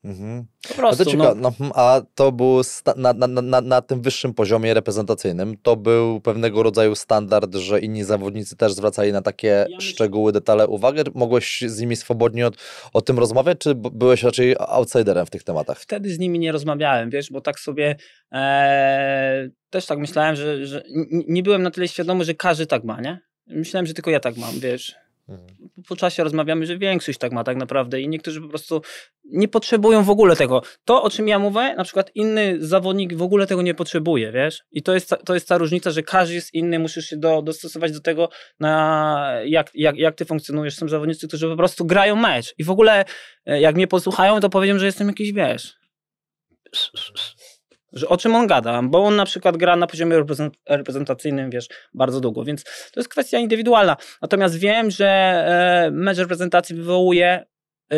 Mhm. Po prostu. A to, no. ciekawe, no. No, a to był na, na, na, na tym wyższym poziomie reprezentacyjnym, to był pewnego rodzaju standard, że inni zawodnicy też zwracali na takie ja szczegóły, detale uwagę. Mogłeś z nimi swobodnie o, o tym rozmawiać, czy byłeś raczej outsiderem w tych tematach? Wtedy z nimi nie rozmawiałem, wiesz, bo tak sobie e, też tak myślałem, że, że nie byłem na tyle świadomy, że każdy tak ma, nie? Myślałem, że tylko ja tak mam, wiesz po czasie rozmawiamy, że większość tak ma tak naprawdę i niektórzy po prostu nie potrzebują w ogóle tego. To, o czym ja mówię, na przykład inny zawodnik w ogóle tego nie potrzebuje, wiesz? I to jest, to jest ta różnica, że każdy jest inny, musisz się do, dostosować do tego, na jak, jak, jak ty funkcjonujesz. Są zawodnicy, którzy po prostu grają mecz i w ogóle e, jak mnie posłuchają, to powiem, że jestem jakiś, wiesz że o czym on gada, bo on na przykład gra na poziomie reprezentacyjnym, wiesz, bardzo długo, więc to jest kwestia indywidualna. Natomiast wiem, że e, mecz reprezentacji wywołuje e,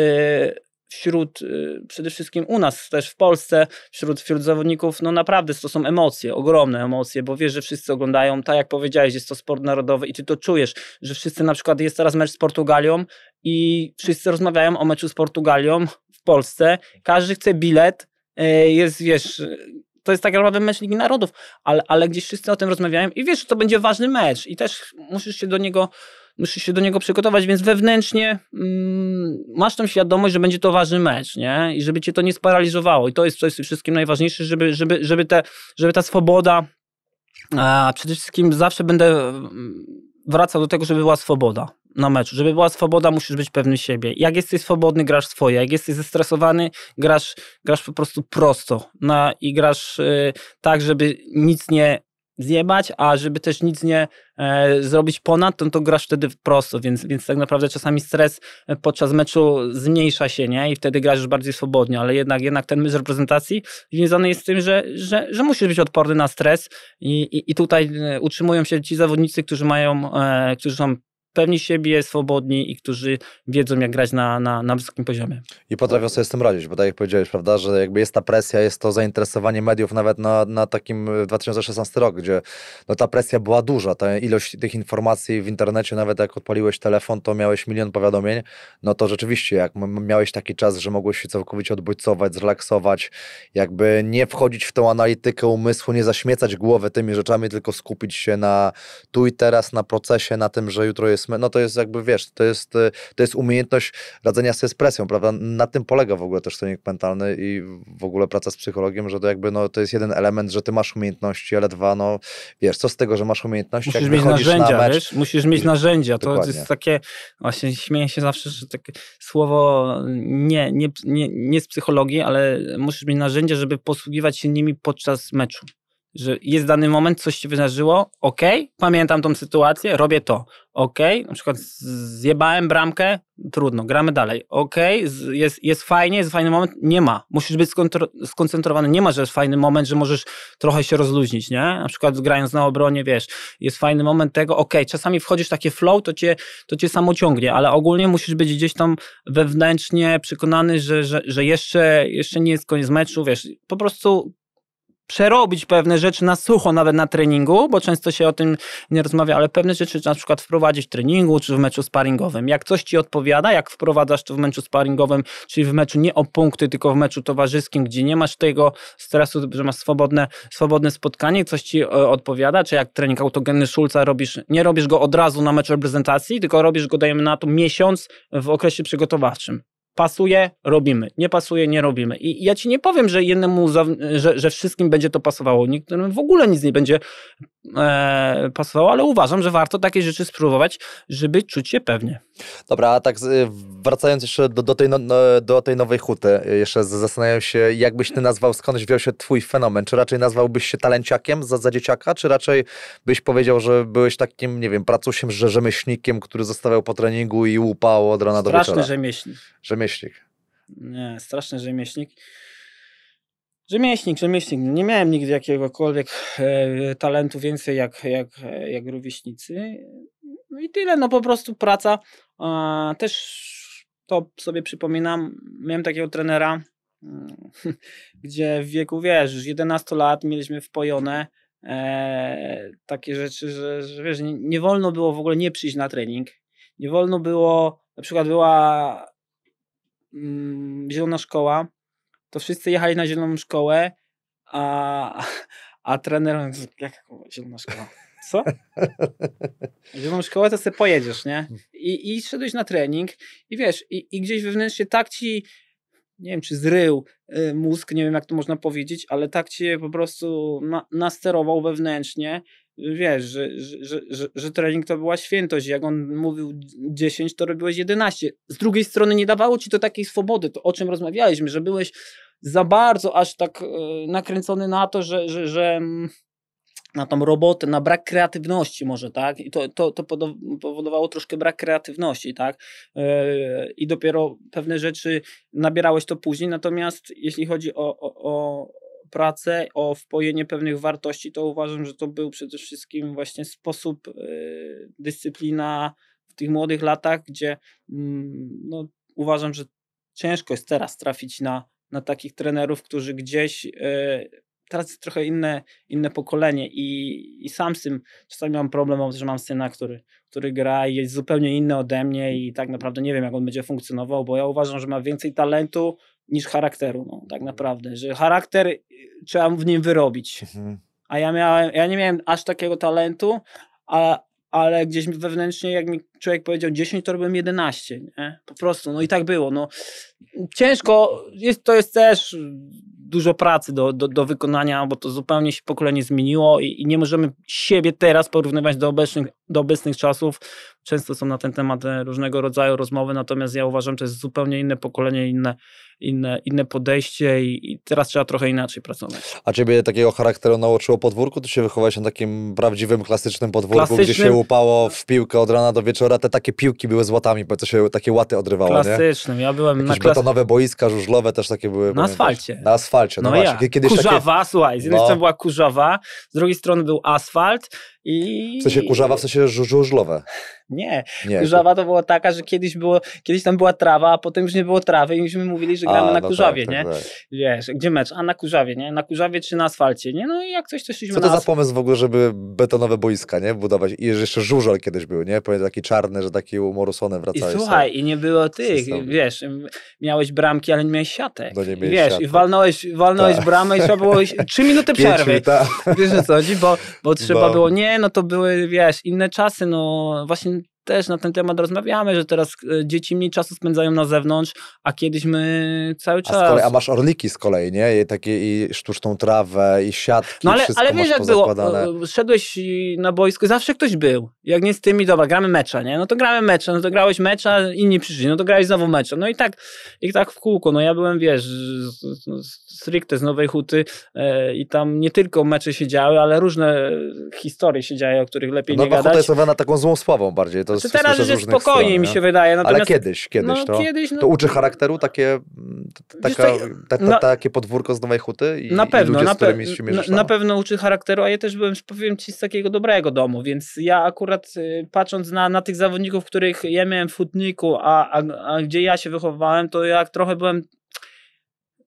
wśród, e, przede wszystkim u nas też w Polsce, wśród, wśród zawodników, no naprawdę to są emocje, ogromne emocje, bo wiesz, że wszyscy oglądają, tak jak powiedziałeś, jest to sport narodowy i ty to czujesz, że wszyscy na przykład jest teraz mecz z Portugalią i wszyscy rozmawiają o meczu z Portugalią w Polsce, każdy chce bilet, E, jest, wiesz, to jest tak naprawdę mecz Ligi Narodów, ale, ale gdzieś wszyscy o tym rozmawiają i wiesz, że to będzie ważny mecz i też musisz się do niego musisz się do niego przygotować, więc wewnętrznie mm, masz tą świadomość, że będzie to ważny mecz, nie? I żeby cię to nie sparaliżowało. I to jest, to jest wszystkim najważniejsze, żeby, żeby, żeby, te, żeby ta swoboda, a przede wszystkim zawsze będę mm, wracał do tego, żeby była swoboda na meczu. Żeby była swoboda, musisz być pewny siebie. Jak jesteś swobodny, grasz swoje. Jak jesteś zestresowany, grasz, grasz po prostu prosto na, i grasz e, tak, żeby nic nie zjebać, a żeby też nic nie e, zrobić ponad, to, no to grasz wtedy prosto, więc, więc tak naprawdę czasami stres e, podczas meczu zmniejsza się, nie? I wtedy grasz już bardziej swobodnie, ale jednak, jednak ten mecz reprezentacji związany jest z tym, że, że, że musisz być odporny na stres i, i, i tutaj e, utrzymują się ci zawodnicy, którzy mają, e, którzy są pewni siebie, swobodni i którzy wiedzą, jak grać na, na, na wysokim poziomie. I potrafią sobie z tym radzić, bo tak jak powiedziałeś, prawda, że jakby jest ta presja, jest to zainteresowanie mediów nawet na, na takim 2016 e, rok, gdzie no ta presja była duża, ta ilość tych informacji w internecie, nawet jak odpaliłeś telefon, to miałeś milion powiadomień, no to rzeczywiście, jak miałeś taki czas, że mogłeś się całkowicie odbodźcować, zrelaksować, jakby nie wchodzić w tą analitykę umysłu, nie zaśmiecać głowy tymi rzeczami, tylko skupić się na tu i teraz, na procesie, na tym, że jutro jest powiedzmy, no to jest jakby, wiesz, to jest, y, to jest umiejętność radzenia sobie z presją, prawda? Na tym polega w ogóle też trening mentalny i w ogóle praca z psychologiem, że to jakby, no to jest jeden element, że ty masz umiejętności, ale dwa, no wiesz, co z tego, że masz umiejętności, Musisz mieć narzędzia, na mecz, wiesz? Musisz mieć narzędzia, to dokładnie. jest takie, właśnie śmieję się zawsze, że takie słowo nie, nie, nie, nie z psychologii, ale musisz mieć narzędzia, żeby posługiwać się nimi podczas meczu że jest dany moment, coś się wydarzyło, ok, pamiętam tą sytuację, robię to, ok, na przykład zjebałem bramkę, trudno, gramy dalej, ok, jest, jest fajnie, jest fajny moment, nie ma, musisz być skoncentrowany, nie ma, że jest fajny moment, że możesz trochę się rozluźnić, nie, na przykład grając na obronie, wiesz, jest fajny moment tego, ok, czasami wchodzisz w takie flow, to cię, to cię samo ciągnie, ale ogólnie musisz być gdzieś tam wewnętrznie przekonany, że, że, że jeszcze, jeszcze nie jest koniec meczu, wiesz, po prostu przerobić pewne rzeczy na sucho, nawet na treningu, bo często się o tym nie rozmawia, ale pewne rzeczy na przykład wprowadzić w treningu czy w meczu sparingowym. Jak coś ci odpowiada, jak wprowadzasz to w meczu sparingowym, czyli w meczu nie o punkty, tylko w meczu towarzyskim, gdzie nie masz tego stresu, że masz swobodne, swobodne spotkanie, coś ci e, odpowiada, czy jak trening autogenny Szulca robisz, nie robisz go od razu na mecz reprezentacji, tylko robisz go, dajemy na to miesiąc w okresie przygotowawczym pasuje, robimy. Nie pasuje, nie robimy. I ja ci nie powiem, że jednemu, za, że, że wszystkim będzie to pasowało. Niektórym w ogóle nic nie będzie e, pasowało, ale uważam, że warto takie rzeczy spróbować, żeby czuć się pewnie. Dobra, a tak wracając jeszcze do, do, tej, no, no do tej nowej huty, jeszcze zastanawiam się, jak byś ty nazwał, skąd wziął się twój fenomen? Czy raczej nazwałbyś się talenciakiem za, za dzieciaka, czy raczej byś powiedział, że byłeś takim, nie wiem, pracusiem, rzemieślnikiem, który zostawiał po treningu i łupał od rana Straszny do wieczora? Rzemieślnik. Rzemieślnik rzemieślnik. Nie, straszny rzemieślnik. Rzemieślnik, rzemieślnik. Nie miałem nigdy jakiegokolwiek e, talentu więcej jak, jak, jak rówieśnicy. No i tyle, no po prostu praca. też to sobie przypominam. Miałem takiego trenera, mm, gdzie w wieku, wiesz, już 11 lat mieliśmy wpojone e, takie rzeczy, że, że wiesz, nie, nie wolno było w ogóle nie przyjść na trening. Nie wolno było, na przykład była Mm, zielona szkoła, to wszyscy jechali na zieloną szkołę, a, a trener, jak zielona szkoła? Co? Zieloną szkołę to sobie pojedziesz, nie? Hmm. I, i szedłeś na trening i wiesz, i, i gdzieś wewnętrznie tak ci, nie wiem czy zrył y, mózg, nie wiem jak to można powiedzieć, ale tak cię po prostu na, nasterował wewnętrznie, wiesz, że, że, że, że, trening to była świętość. Jak on mówił 10, to robiłeś 11. Z drugiej strony nie dawało ci to takiej swobody, to o czym rozmawialiśmy, że byłeś za bardzo aż tak e, nakręcony na to, że, że, że mm, na tą robotę, na brak kreatywności może, tak? I to, to, to powodowało troszkę brak kreatywności, tak? E, I dopiero pewne rzeczy nabierałeś to później, natomiast jeśli chodzi o, o, pracę, o wpojenie pewnych wartości, to uważam, że to był przede wszystkim właśnie sposób, y, dyscyplina w tych młodych latach, gdzie mm, no, uważam, że ciężko jest teraz trafić na, na takich trenerów, którzy gdzieś. Y, teraz jest trochę inne, inne pokolenie i, i sam z tym czasami mam problem, że mam syna, który, który gra i jest zupełnie inny ode mnie i tak naprawdę nie wiem, jak on będzie funkcjonował, bo ja uważam, że ma więcej talentu niż charakteru, no, tak mhm. naprawdę, że charakter y, trzeba w nim wyrobić. Mhm. A ja, miałem, ja nie miałem aż takiego talentu, a, ale gdzieś wewnętrznie, jak mi człowiek powiedział 10, to robiłem 11, nie? Po prostu, no i tak było, no. Ciężko, jest, to jest też dużo pracy do, do, do wykonania, bo to zupełnie się pokolenie zmieniło i, i, nie możemy siebie teraz porównywać do obecnych, do obecnych czasów. Często są na ten temat e, różnego rodzaju rozmowy, natomiast ja uważam, że to jest zupełnie inne pokolenie, inne, inne, inne podejście i, i teraz trzeba trochę inaczej pracować. A ciebie takiego charakteru nauczyło podwórku? Ty się wychowałeś na takim prawdziwym, klasycznym podwórku, klasycznym... gdzie się łupało w piłkę od rana do wieczora. Te takie piłki były złotami, bo to się takie łaty odrywało, Klasycznym, nie? ja byłem Jakieś na klasy... betonowe boiska żużlowe też takie były. Na pamiętasz? asfalcie. Na asfalcie asfalcie. No, no właśnie, ja. kiedyś kurzawa, takie... słuchaj, z jednej no. strony była kurzawa, z drugiej strony był asfalt i... W sensie kurzawa, w sensie żużlowe. Nie. nie, kurzawa to była taka, że kiedyś, było, kiedyś tam była trawa, a potem już nie było trawy i myśmy mówili, że gramy a, na no kurzawie, tak, nie? Tak, tak. Wiesz, gdzie mecz? A na kurzawie, nie? Na kurzawie czy na asfalcie, nie? No i jak coś, to Co to za pomysł w ogóle, żeby betonowe boiska, nie? Budować. I jeszcze żużol kiedyś był, nie? Powiem taki czarny, że taki umorusony wracałeś. I słuchaj, i nie było tych, system. wiesz, miałeś bramki, ale nie miałeś siatek. No nie miałeś Wiesz, siatek. i walnąłeś, walnąłeś tak. bramę i trzeba było trzy minuty przerwy. Pięć, tak. wiesz o co chodzi? Bo, bo trzeba no. było, nie no to były, wiesz, inne czasy, no właśnie też na ten temat rozmawiamy, że teraz e, dzieci mniej czasu spędzają na zewnątrz, a kiedyś my cały czas. A, kolei, a masz orliki z kolei, nie? I takie i sztuczną trawę, i siatki. No ale, ale wiesz, jak było? E, szedłeś na boisku, zawsze ktoś był. Jak nie z tymi, dobra, gramy mecza, nie? No to gramy mecze, no to grałeś mecza, inni przyszli, no to grałeś znowu mecze. No i tak, i tak w kółko. No ja byłem, wiesz, stricte z Nowej Huty e, i tam nie tylko mecze się działy, ale różne historie się działy, o których lepiej no, nie gadać. Nowa Huta jest taką złą sławą bardziej. To znaczy, jest, teraz jest spokojnie mi się wydaje. Natomiast, ale kiedyś, kiedyś no, to, kiedyś, no, to uczy charakteru takie, mm, taka, ta, ta, ta, takie podwórko z Nowej Huty i, na pewno, i ludzie, na z którymi się mierzysz, na, na pewno uczy charakteru, a ja też byłem, powiem ci, z takiego dobrego domu, więc ja akurat y, patrząc na, na tych zawodników, których ja miałem w Hutniku, a, a, a gdzie ja się wychowywałem, to jak trochę byłem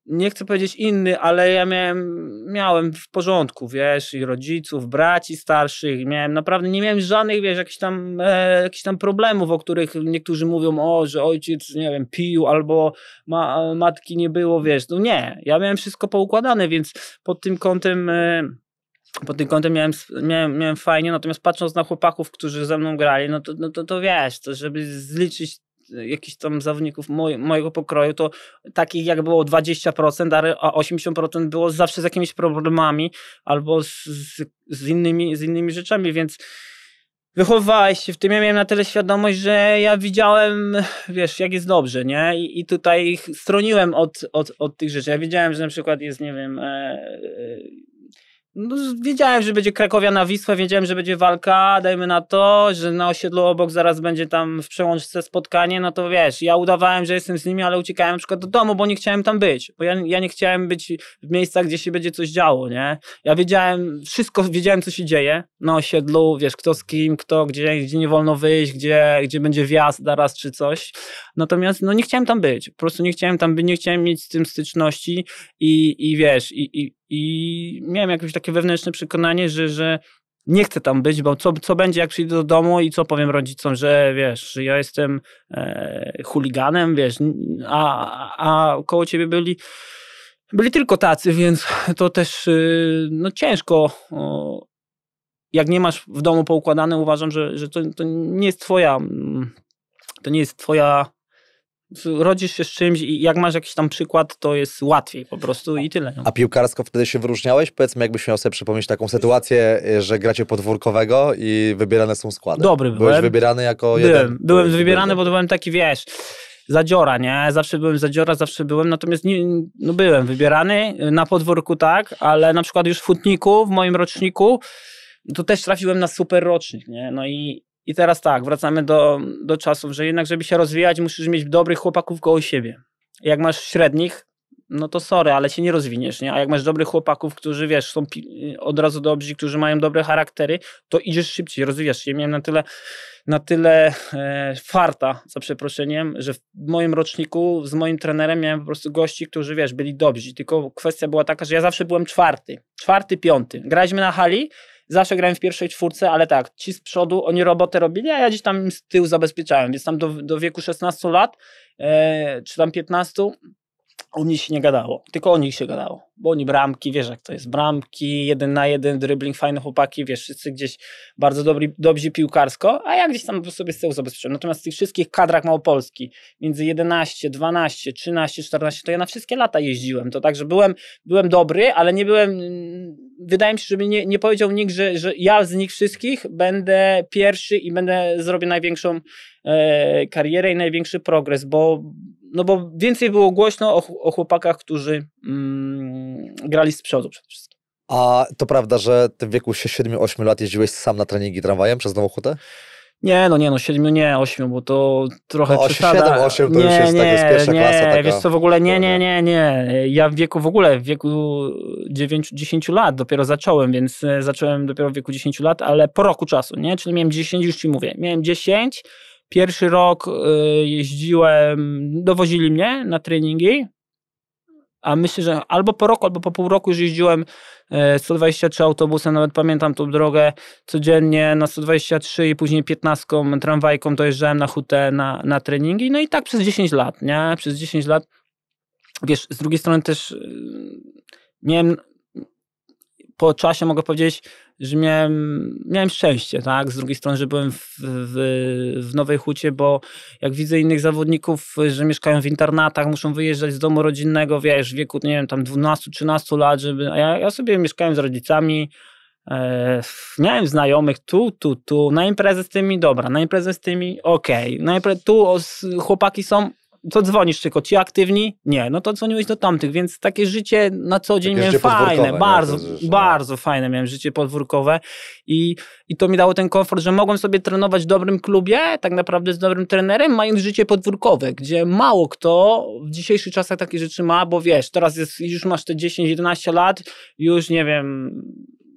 nie chcę powiedzieć inny, ale ja miałem, miałem w porządku, wiesz, i rodziców, braci starszych, miałem naprawdę, nie miałem żadnych, wiesz, jakichś tam, e, jakichś tam problemów, o których niektórzy mówią, o, że ojciec, nie wiem, pił, albo ma, matki nie było, wiesz, no nie, ja miałem wszystko poukładane, więc pod tym kątem... E, pod tym kątem miałem, miałem, miałem fajnie, natomiast patrząc na chłopaków, którzy ze mną grali, no to, no to, to wiesz, to żeby zliczyć jakichś tam zawodników moj, mojego pokroju, to takich jak było 20%, a 80% było zawsze z jakimiś problemami albo z, z, innymi, z innymi rzeczami, więc wychowywałeś się w tym. Ja miałem na tyle świadomość, że ja widziałem, wiesz, jak jest dobrze, nie? I, i tutaj stroniłem od, od, od tych rzeczy. Ja widziałem że na przykład jest, nie wiem, e, e, no, wiedziałem, że będzie Krakowia na Wisłę, wiedziałem, że będzie walka, dajmy na to, że na osiedlu obok zaraz będzie tam w przełączce spotkanie, no to wiesz, ja udawałem, że jestem z nimi, ale uciekałem na przykład do domu, bo nie chciałem tam być, bo ja, ja nie chciałem być w miejscach, gdzie się będzie coś działo, nie? Ja wiedziałem, wszystko wiedziałem, co się dzieje na osiedlu, wiesz, kto z kim, kto, gdzie, gdzie nie wolno wyjść, gdzie, gdzie będzie wjazd zaraz czy coś, natomiast no nie chciałem tam być, po prostu nie chciałem tam być, nie chciałem mieć z tym styczności i, i wiesz, i, i i miałem jakieś takie wewnętrzne przekonanie, że, że nie chcę tam być, bo co, co będzie, jak przyjdę do domu i co powiem rodzicom, że wiesz, że ja jestem e, chuliganem, wiesz, a, a koło ciebie byli, byli tylko tacy, więc to też y, no, ciężko. O, jak nie masz w domu poukładane, uważam, że, że to, to nie jest twoja. Mm, to nie jest twoja rodzisz się z czymś i jak masz jakiś tam przykład, to jest łatwiej po prostu i tyle. No. A piłkarsko wtedy się wyróżniałeś? Powiedzmy, jakbyś miał sobie przypomnieć taką sytuację, e, że gracie podwórkowego i wybierane są składy. Dobry byłem. Byłeś wybierany jako byłem. jeden? Byłem wybierany, byłem. bo byłem taki, wiesz zadziora, nie? Zawsze byłem zadziora, zawsze byłem, natomiast nie, no byłem wybierany e, na podwórku, tak, ale na przykład już w Futniku, w moim roczniku, to też trafiłem na super rocznik, nie? No i i teraz tak, wracamy do, do czasów, że jednak, żeby się rozwijać, musisz mieć dobrych chłopaków koło siebie. Jak masz średnich, no to sorry, ale się nie rozwiniesz, nie? A jak masz dobrych chłopaków, którzy wiesz, są od razu dobrzy, którzy mają dobre charaktery, to idziesz szybciej, rozwijasz się. Ja miałem na tyle, na tyle e, farta, za przeproszeniem, że w moim roczniku z moim trenerem miałem po prostu gości, którzy wiesz, byli dobrzy. Tylko kwestia była taka, że ja zawsze byłem czwarty, czwarty, piąty. Graźmy na hali, Zawsze grałem w pierwszej czwórce, ale tak, ci z przodu, oni robotę robili, a ja gdzieś tam z tyłu zabezpieczałem, więc tam do, do wieku 16 lat, e, czy tam 15, o mnie się nie gadało, tylko o nich się gadało, bo oni bramki, wiesz jak to jest, bramki, jeden na jeden, dribbling, fajne chłopaki, wiesz, wszyscy gdzieś bardzo dobri, dobrzy piłkarsko, a ja gdzieś tam sobie z tyłu zabezpieczyłem. Natomiast w tych wszystkich kadrach Małopolski, między 11, 12, 13, 14, to ja na wszystkie lata jeździłem, to tak, że byłem, byłem dobry, ale nie byłem, wydaje mi się, żeby nie, nie powiedział nikt, że, że ja z nich wszystkich będę pierwszy i będę, zrobię największą e, karierę i największy progres, bo no bo więcej było głośno o, o chłopakach, którzy mm, grali z przodu przede wszystkim. A to prawda, że ty w wieku 7-8 lat jeździłeś sam na treningi tramwajem przez Nową Hutę? Nie, no nie, no 7, nie, 8, bo to trochę no, 8, 7, 8 to nie, już jest, nie, tak, jest pierwsza nie, klasa. Taka... Wiesz co, w ogóle nie, nie, nie, nie. Ja w wieku w ogóle, w wieku 9, 10 lat dopiero zacząłem, więc e, zacząłem dopiero w wieku 10 lat, ale po roku czasu, nie? Czyli miałem 10, już ci mówię, miałem 10 Pierwszy rok e, jeździłem, dowozili mnie na treningi, a myślę, że albo po roku, albo po pół roku już jeździłem 123 e, autobusem, nawet pamiętam tą drogę codziennie na 123 i później 15 tramwajką dojeżdżałem na hutę na, na treningi, no i tak przez 10 lat, nie? Przez 10 lat. Wiesz, z drugiej strony też e, miałem po czasie mogę powiedzieć, że miałem, miałem szczęście, tak? Z drugiej strony, że byłem w, w, w, Nowej Hucie, bo jak widzę innych zawodników, że mieszkają w internatach, muszą wyjeżdżać z domu rodzinnego, wiesz, w wieku, nie wiem, tam 12-13 lat, żeby... A ja, ja sobie mieszkałem z rodzicami, e, miałem znajomych tu, tu, tu, na imprezę z tymi, dobra, na imprezę z tymi, okej, okay. tu chłopaki są, to dzwonisz tylko, ci aktywni? Nie, no to dzwoniłeś do tamtych, więc takie życie na co dzień miałem fajne, bardzo, no. bardzo fajne miałem życie podwórkowe i, i to mi dało ten komfort, że mogłem sobie trenować w dobrym klubie, tak naprawdę z dobrym trenerem, mając życie podwórkowe, gdzie mało kto w dzisiejszych czasach takie rzeczy ma, bo wiesz, teraz jest, już masz te 10-11 lat, już nie wiem,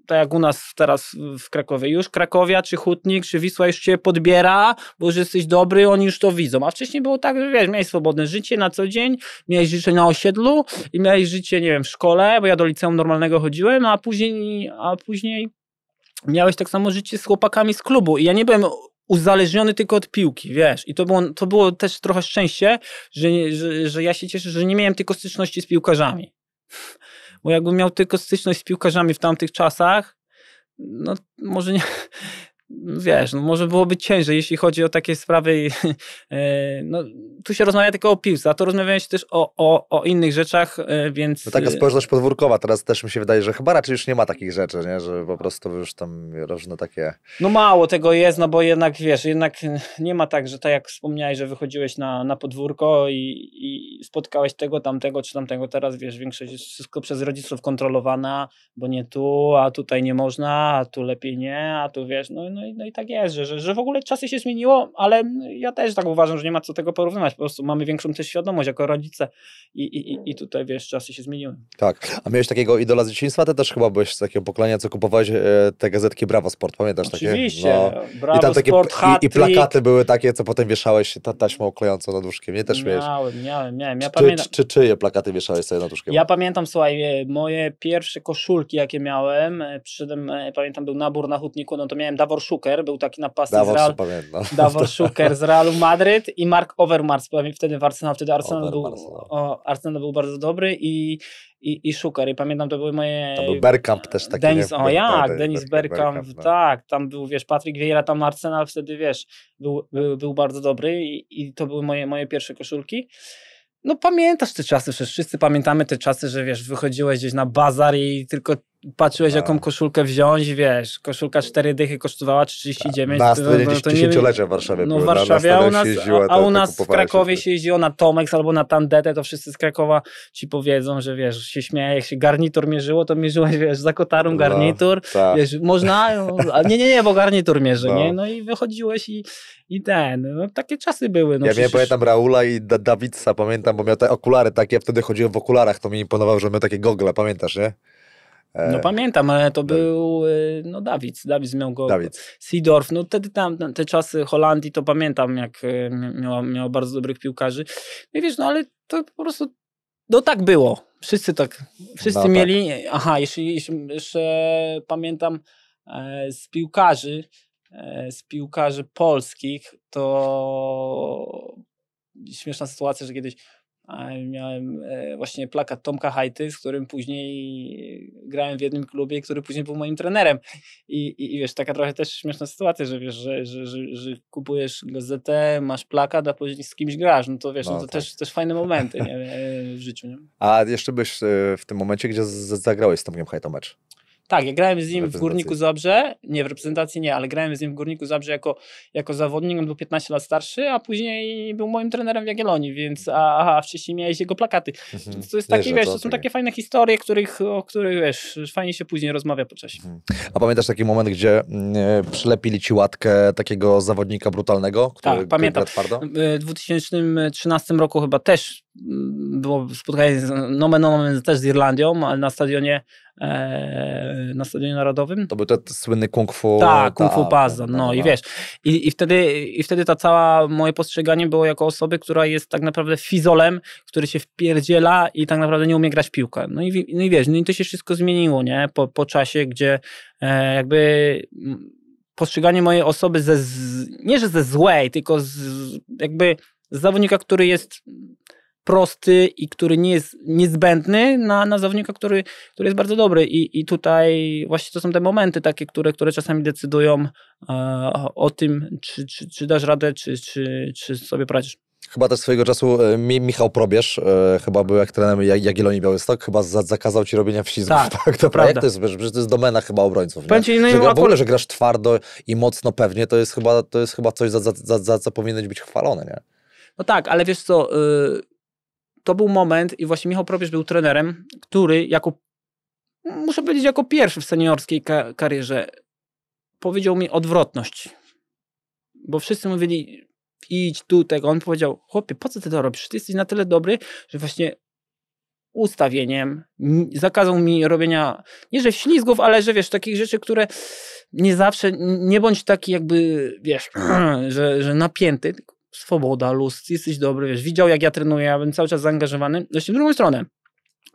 tak jak u nas teraz w Krakowie, już Krakowia, czy Hutnik, czy Wisła już cię podbiera, bo już jesteś dobry, oni już to widzą. A wcześniej było tak, że wiesz, miałeś swobodne życie na co dzień, miałeś życie na osiedlu i miałeś życie, nie wiem, w szkole, bo ja do liceum normalnego chodziłem, a później, a później miałeś tak samo życie z chłopakami z klubu. I ja nie byłem uzależniony tylko od piłki, wiesz. I to było, to było też trochę szczęście, że, że, że ja się cieszę, że nie miałem tylko styczności z piłkarzami bo jakbym miał tylko styczność z piłkarzami w tamtych czasach, no może nie, wiesz, no może byłoby ciężej, jeśli chodzi o takie sprawy. E, no, tu się rozmawia tylko o piłce, a to rozmawiałem się też o, o, o innych rzeczach, e, więc... No taka e, społeczność podwórkowa teraz też mi się wydaje, że chyba raczej już nie ma takich rzeczy, nie? że po prostu już tam różne takie... No mało tego jest, no bo jednak wiesz, jednak nie ma tak, że tak jak wspomniałeś, że wychodziłeś na, na podwórko i, i spotkałeś tego, tamtego czy tamtego, teraz wiesz, większość jest wszystko przez rodziców kontrolowana, bo nie tu, a tutaj nie można, a tu lepiej nie, a tu wiesz, no, no no i, no i tak jest, że, że, że w ogóle czasy się zmieniło, ale ja też tak uważam, że nie ma co tego porównywać. Po prostu mamy większą też świadomość jako rodzice i, i, i tutaj, wiesz, czasy się zmieniły. Tak. A miałeś takiego idola z dzieciństwa? Ty też chyba byłeś z takiego pokolenia, co kupowałeś e, te gazetki Brawo Sport, pamiętasz? Oczywiście. Takie, no, Brawo I tam takie, Sport, i, i, plakaty były takie, co potem wieszałeś ta taśmą klejącą nad łóżkiem. Nie też miałeś. Miałem, miałem, miałem. Ja czy, pamiętam... czy, czy czyje plakaty wieszałeś sobie nad łóżkiem? Ja pamiętam, słuchaj, e, moje pierwsze koszulki, jakie miałem, e, przy tym, pamiętam, był nabór na hutniku, no to miałem Dawor Szuker, był taki napastnik Davos, z Real, Davos z Realu Madryt i Mark Overmars, pamiętam wtedy w Arsenal, wtedy Arsenal, był, Arsenal. No. o, Arsenal był bardzo dobry i, i, i Szuker. I pamiętam, to były moje... To był Bergkamp też taki. Denis, o jak, tak, Denis Bergkamp, Bergkamp no. tak. Tam był, wiesz, Patryk Vieira, tam Arsenal wtedy, wiesz, był, był, był bardzo dobry i, i to były moje, moje pierwsze koszulki. No pamiętasz te czasy, przecież wszyscy pamiętamy te czasy, że wiesz, wychodziłeś gdzieś na bazar i tylko patrzyłeś, jaką koszulkę wziąć, wiesz, koszulka 4 dychy kosztowała 39. Na 40-lecia w Warszawie no, w Warszawie, a u nas, a, tak, a tak u nas w Krakowie się jeździło na Tomex albo na Tandetę, to wszyscy z Krakowa ci powiedzą, że wiesz, się śmieje, jak się garnitur mierzyło, to mierzyłeś, wiesz, za kotarą no, garnitur, tak. wiesz, można, a nie, nie, nie, bo garnitur mierzy, no. nie, no i wychodziłeś i, i ten, no, takie czasy były. No, ja przecież... pamiętam Raula i da Dawidsa, pamiętam, bo miał te okulary takie, ja wtedy chodziłem w okularach, to mi imponowało, że miał takie gogle, pamiętasz, nie? E, no pamiętam, ale to był e, no Dawid, Dawid miał go, Dawid. Seedorf, no wtedy tam, te czasy Holandii to pamiętam, jak e, miała, miała bardzo dobrych piłkarzy. No wiesz, no ale to po prostu, no tak było, wszyscy tak, wszyscy no, tak. mieli, tak. aha, jeszcze, jeszcze, pamiętam z piłkarzy, z piłkarzy polskich, to śmieszna sytuacja, że kiedyś Miałem e, właśnie plakat Tomka Hajty, z którym później grałem w jednym klubie, który później był moim trenerem. I, i, i wiesz, taka trochę też śmieszna sytuacja, że wiesz, że, że, że, że kupujesz gazetę, masz plakat, a później z kimś grasz. No to wiesz, no, no to tak. też, też fajne momenty nie, e, w życiu. Nie? A jeszcze byś e, w tym momencie, gdzie zagrałeś z Tomkiem Hajtą mecz? Tak, ja grałem z nim w Górniku Zabrze, nie w reprezentacji nie, ale grałem z nim w Górniku Zabrze jako, jako zawodnik, on był 15 lat starszy, a później był moim trenerem w Jagiellonii, więc a, aha, wcześniej miałeś jego plakaty. Mhm. To jest takie, wiesz, to są takie fajne historie, których, o których, wiesz, fajnie się później rozmawia po czasie. Mhm. A pamiętasz taki moment, gdzie mm, e, przylepili ci łatkę takiego zawodnika brutalnego, który tak, pamiętam. W 2013 e, roku chyba też było spotkanie z, nomen omen też z Irlandią, ale na stadionie e, na stadionie narodowym. To był ten słynny kung fu. Tak, kung fu pazda. No, i wiesz, i, i, wtedy, i wtedy ta cała moje postrzeganie było jako osoby, która jest tak naprawdę fizolem, który się wpierdziela i tak naprawdę nie umie grać w piłkę. No i, no i wiesz, no i to się wszystko zmieniło, nie? Po, po czasie, gdzie e, jakby postrzeganie mojej osoby ze, z, nie że ze złej, tylko z, jakby z zawodnika, który jest prosty i który nie jest niezbędny na, na zawodnika, który, który jest bardzo dobry. I, I tutaj właśnie to są te momenty takie, które, które czasami decydują e, o tym, czy, czy, czy, dasz radę, czy, czy, czy sobie poradzisz. Chyba też swojego czasu e, Michał Probierz, e, chyba był jak trenerem Jagiellonii Białystok, chyba za zakazał ci robienia wślizgów. Tak, tak to prawda. Jak to jest, przecież to jest domena chyba obrońców. Ci, no że, akurat... W ogóle, że grasz twardo i mocno pewnie, to jest chyba, to jest chyba coś, za, za, za, za co powinieneś być chwalony, nie? No tak, ale wiesz co... Y to był moment i właśnie Michał Probierz był trenerem, który jako, muszę powiedzieć, jako pierwszy w seniorskiej ka karierze powiedział mi odwrotność. Bo wszyscy mówili, idź tu, tego. On powiedział, chłopie, po co ty to robisz? Ty jesteś na tyle dobry, że właśnie ustawieniem zakazał mi robienia, nie że ślizgów, ale że wiesz, takich rzeczy, które nie zawsze, nie bądź taki jakby, wiesz, że, że napięty, tylko swoboda, luz, jesteś dobry, wiesz, widział jak ja trenuję, ja bym cały czas zaangażowany. No w drugą stronę.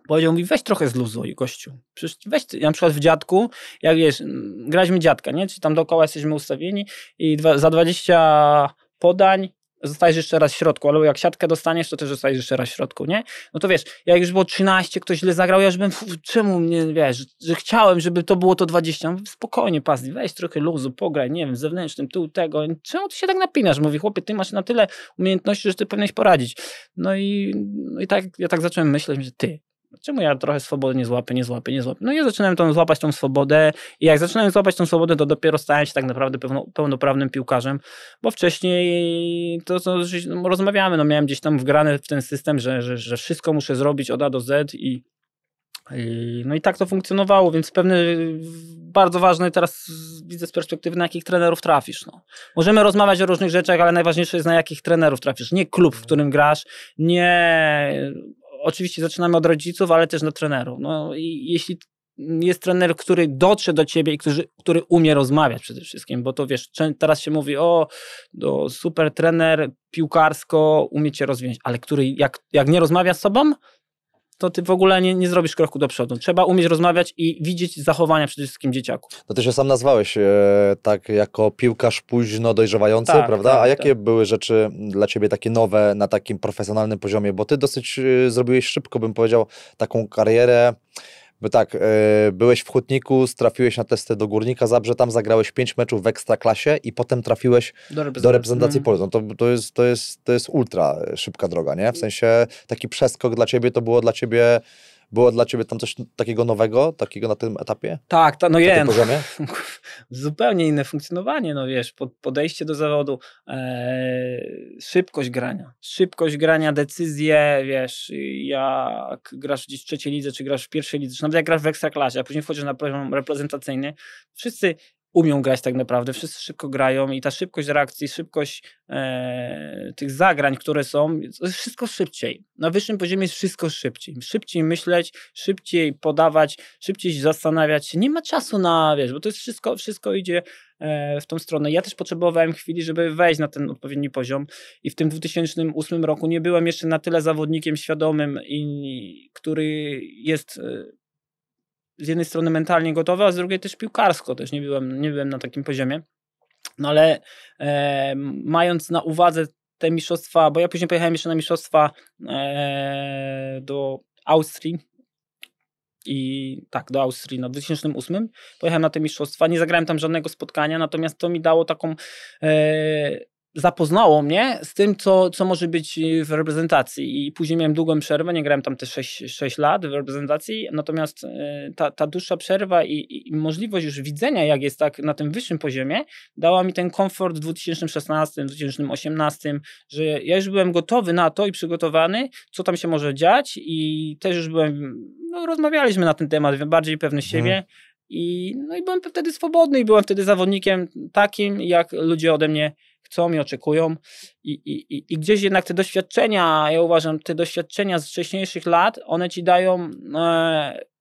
Powiedział mi, weź trochę zluzuj, gościu. Przecież weź, na przykład w dziadku, jak wiesz, graźmy dziadka, nie? Czyli tam dookoła jesteśmy ustawieni i dwa, za 20 podań zostajesz jeszcze raz w środku, albo jak siatkę dostaniesz, to też zostajesz jeszcze raz w środku, nie? No to wiesz, jak już było 13, ktoś źle zagrał, ja już bym, czemu mnie, wiesz, że chciałem, żeby to było to 20, spokojnie, pas, weź trochę luzu, pograj, nie wiem, zewnętrznym, tu, tego, czemu ty się tak napinasz? Mówi, chłopie, ty masz na tyle umiejętności, że ty powinieneś poradzić. No i, no i tak, ja tak zacząłem myśleć, że ty, czemu ja trochę swobody nie złapię, nie złapię, nie złapię. No i zaczynałem tą, złapać tą swobodę i jak zaczynałem złapać tą swobodę, to dopiero stałem się tak naprawdę pełno, pełnoprawnym piłkarzem, bo wcześniej to, no, rozmawiamy, no miałem gdzieś tam wgrane w ten system, że, że, że wszystko muszę zrobić od A do Z i no i tak to funkcjonowało, więc pewne bardzo ważne teraz widzę z perspektywy, na jakich trenerów trafisz. No. Możemy rozmawiać o różnych rzeczach, ale najważniejsze jest, na jakich trenerów trafisz. Nie klub, w którym grasz, nie oczywiście zaczynamy od rodziców, ale też na trenerów. No i jeśli jest trener, który dotrze do ciebie i który, który umie rozmawiać przede wszystkim, bo to wiesz, teraz się mówi, o, do no, super trener piłkarsko, umiecie rozwiązać, ale który jak, jak nie rozmawia z sobą, to ty w ogóle nie, nie zrobisz kroku do przodu. Trzeba umieć rozmawiać i widzieć zachowania przede wszystkim dzieciaków. No ty się sam nazwałeś e, tak jako piłkarz późno dojrzewający, tak, prawda? Tak, A jakie tak. były rzeczy dla ciebie takie nowe na takim profesjonalnym poziomie? Bo ty dosyć e, zrobiłeś szybko, bym powiedział, taką karierę bo tak, e, byłeś w Hutniku, trafiłeś na testy do Górnika Zabrze, tam zagrałeś pięć meczów w Ekstraklasie i potem trafiłeś do reprezentacji, do reprezentacji mhm. Polski. No to, to, jest, to, jest, to jest ultra szybka droga, nie? W sensie taki przeskok dla Ciebie to było dla Ciebie było dla ciebie tam coś takiego nowego, takiego na tym etapie? Tak, ta, no jeden. Zupełnie inne funkcjonowanie, no wiesz, podejście do zawodu, e, szybkość grania, szybkość grania, decyzje, wiesz, jak grasz gdzieś w trzeciej lidze, czy grasz w pierwszej lidze, czy nawet jak grasz w ekstraklasie, a później wchodzisz na poziom reprezentacyjny, wszyscy umią grać tak naprawdę. Wszyscy szybko grają i ta szybkość reakcji, szybkość e, tych zagrań, które są, wszystko szybciej. Na wyższym poziomie jest wszystko szybciej. Szybciej myśleć, szybciej podawać, szybciej zastanawiać się. Nie ma czasu na, wiesz, bo to jest wszystko, wszystko idzie e, w tą stronę. Ja też potrzebowałem chwili, żeby wejść na ten odpowiedni poziom i w tym 2008 roku nie byłem jeszcze na tyle zawodnikiem świadomym, i, który jest... E, z jednej strony mentalnie gotowy, a z drugiej też piłkarsko, też nie byłem, nie byłem na takim poziomie. No ale e, mając na uwadze te mistrzostwa, bo ja później pojechałem jeszcze na mistrzostwa e, do Austrii, i tak, do Austrii na no, 2008. Pojechałem na te mistrzostwa, nie zagrałem tam żadnego spotkania, natomiast to mi dało taką e, zapoznało mnie z tym, co, co może być e, w reprezentacji. I później miałem długą przerwę, nie grałem tam te 6, 6 lat w reprezentacji, natomiast e, ta, ta dłuższa przerwa i, i możliwość już widzenia, jak jest tak na tym wyższym poziomie, dała mi ten komfort w 2016, 2018, że ja już byłem gotowy na to i przygotowany, co tam się może dziać i też już byłem, no rozmawialiśmy na ten temat, bardziej pewny mhm. siebie. Hmm. I, no i byłem wtedy swobodny i byłem wtedy zawodnikiem takim, jak ludzie ode mnie chcą i oczekują. I, i, I gdzieś jednak te doświadczenia, ja uważam, te doświadczenia z wcześniejszych lat, one ci dają. E,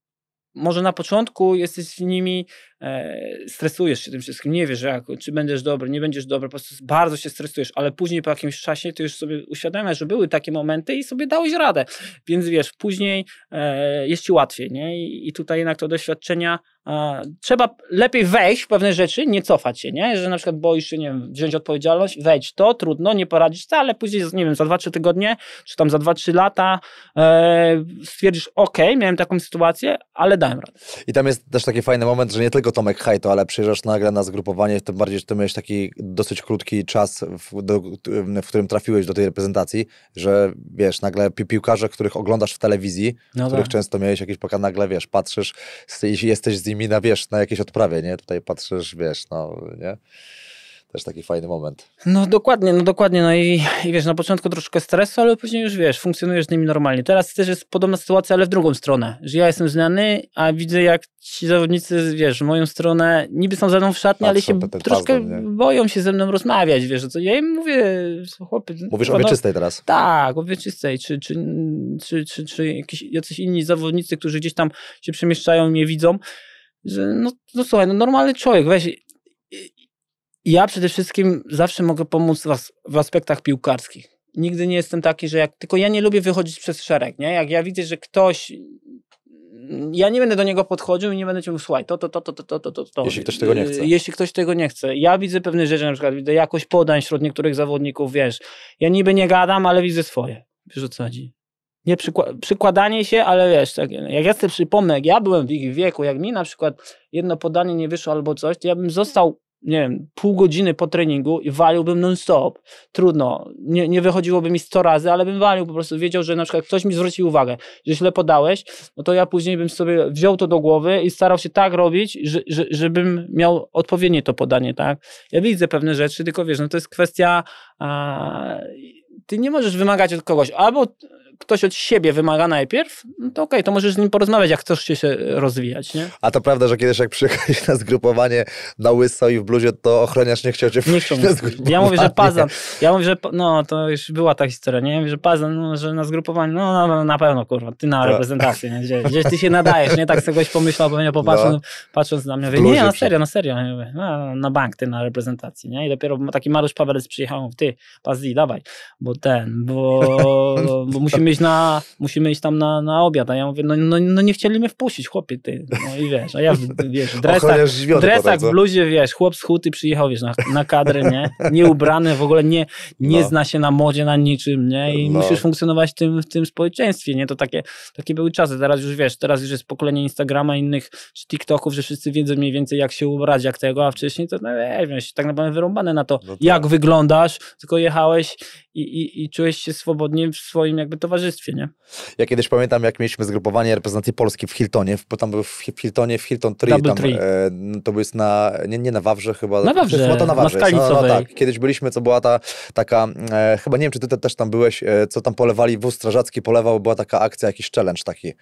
może na początku jesteś z nimi, e, stresujesz się tym wszystkim, nie wiesz, jak, czy będziesz dobry, nie będziesz dobry, po prostu bardzo się stresujesz, ale później po jakimś czasie ty już sobie uświadamiasz, że były takie momenty i sobie dałeś radę, więc wiesz, później e, jest ci łatwiej, nie? I, i tutaj jednak to doświadczenia trzeba lepiej wejść w pewne rzeczy, nie cofać się, nie? Że na przykład boisz się, nie wiem, wziąć odpowiedzialność, wejdź to, trudno, nie poradzisz to, ale później, nie wiem, za 2-3 tygodnie, czy tam za 2-3 lata e, stwierdzisz, ok, miałem taką sytuację, ale dałem radę. I tam jest też taki fajny moment, że nie tylko Tomek Hajto, ale przyjeżdżasz nagle na zgrupowanie, tym bardziej, że ty miałeś taki dosyć krótki czas, w, do, w którym trafiłeś do tej reprezentacji, że wiesz, nagle pi piłkarze, których oglądasz w telewizji, no których tak. często miałeś jakiś pokaz, nagle wiesz, patrzysz, jesteś z nimi na, wiesz, na jakieś odprawie, nie? Tutaj patrzysz, wiesz, no, nie? Też taki fajny moment. No dokładnie, no dokładnie, no i, i wiesz, na początku troszkę stresu, ale później już wiesz, funkcjonujesz z nimi normalnie. Teraz też jest podobna sytuacja, ale w drugą stronę, że ja jestem znany, a widzę jak ci zawodnicy, wiesz, w moją stronę niby są ze mną w szatni, ale się troszkę boją się ze mną rozmawiać, wiesz, co ja im mówię, chłopie... Mówisz o no, wieczystej teraz. Tak, o wieczystej, czy, czy, czy, czy, czy jakiś, jacyś inni zawodnicy, którzy gdzieś tam się przemieszczają mnie widzą, że no, no słuchaj, no normalny człowiek, weź. Ja przede wszystkim zawsze mogę pomóc was w aspektach piłkarskich. Nigdy nie jestem taki, że jak. Tylko ja nie lubię wychodzić przez szereg, nie? Jak ja widzę, że ktoś. Ja nie będę do niego podchodził i nie będę ci mówił, słuchaj, to, to, to, to, to, to, to, to. Jeśli ktoś tego nie chce. Jeśli ktoś tego nie chce. Ja widzę pewne rzeczy, na przykład widzę jakość podań wśród niektórych zawodników, wiesz. Ja niby nie gadam, ale widzę swoje. Wiesz o co chodzi? nie przykła- przykładanie się, ale wiesz, tak, jak ja sobie przypomnę, jak ja byłem w ich wieku, jak mi na przykład jedno podanie nie wyszło albo coś, to ja bym został, nie wiem, pół godziny po treningu i waliłbym non-stop. Trudno, nie, nie wychodziłoby mi 100 razy, ale bym walił, po prostu wiedział, że na przykład ktoś mi zwrócił uwagę, że źle podałeś, no to ja później bym sobie wziął to do głowy i starał się tak robić, że, że, żebym miał odpowiednie to podanie, tak? Ja widzę pewne rzeczy, tylko wiesz, no to jest kwestia... A, ty nie możesz wymagać od kogoś albo ktoś od siebie wymaga najpierw, no to okej, okay, to możesz z nim porozmawiać, jak chcesz się rozwijać. Nie? A to prawda, że kiedyś jak przyjechałeś na zgrupowanie na łyso i w bluzie, to ochroniarz nie chciał cię wpuścić nie na Ja mówię, że Pazan, ja mówię, że, no to już była ta historia, nie? Ja mówię, że Pazan, no, że na zgrupowanie, no na, no, na pewno kurwa, ty na no. reprezentację, nie? Gdzieś, gdzieś ty się nadajesz, nie? Tak sobie ktoś pomyślał, bo mnie popatrzył, no. patrząc na mnie, mówię, nie, na no, serio, na serio, ja mówię, no, na bank ty na reprezentacji, nie? I dopiero taki Mariusz Pawelec przyjechał, ty, Pazdi, dawaj, bo ten, bo, bo musimy iść na, musimy iść tam na, na obiad. A ja mówię, no, no, no nie chcieli mnie wpuścić, chłopie, ty. No i wiesz, a ja wiesz, dresak dresak w bluzie, wiesz, chłop z huty przyjechał, wiesz, na, na kadry nie? Nieubrany, w ogóle nie, nie no. zna się na modzie, na niczym, nie? I no. musisz funkcjonować w tym, w tym społeczeństwie, nie? To takie, takie były czasy. Teraz już, wiesz, teraz już jest pokolenie Instagrama innych, czy TikToków, że wszyscy wiedzą mniej więcej, jak się ubrać, jak tego, a wcześniej to, no e, wiesz, tak naprawdę wyrąbane na to, no tak. jak wyglądasz, tylko jechałeś i, i, i czułeś się swobodnie w swoim jakby to towarzystwie, nie? Ja kiedyś pamiętam, jak mieliśmy zgrupowanie reprezentacji Polski w Hiltonie, bo tam był w Hiltonie, w Hilton Tree, tam, tree. E, no to był jest na, nie, nie na Wawrze chyba. Na Wawrze, no to na, Wawrze. na No, no, tak. Kiedyś byliśmy, co była ta taka, e, chyba nie wiem, czy ty te, też tam byłeś, e, co tam polewali, wóz strażacki polewał, była taka akcja, jakiś challenge taki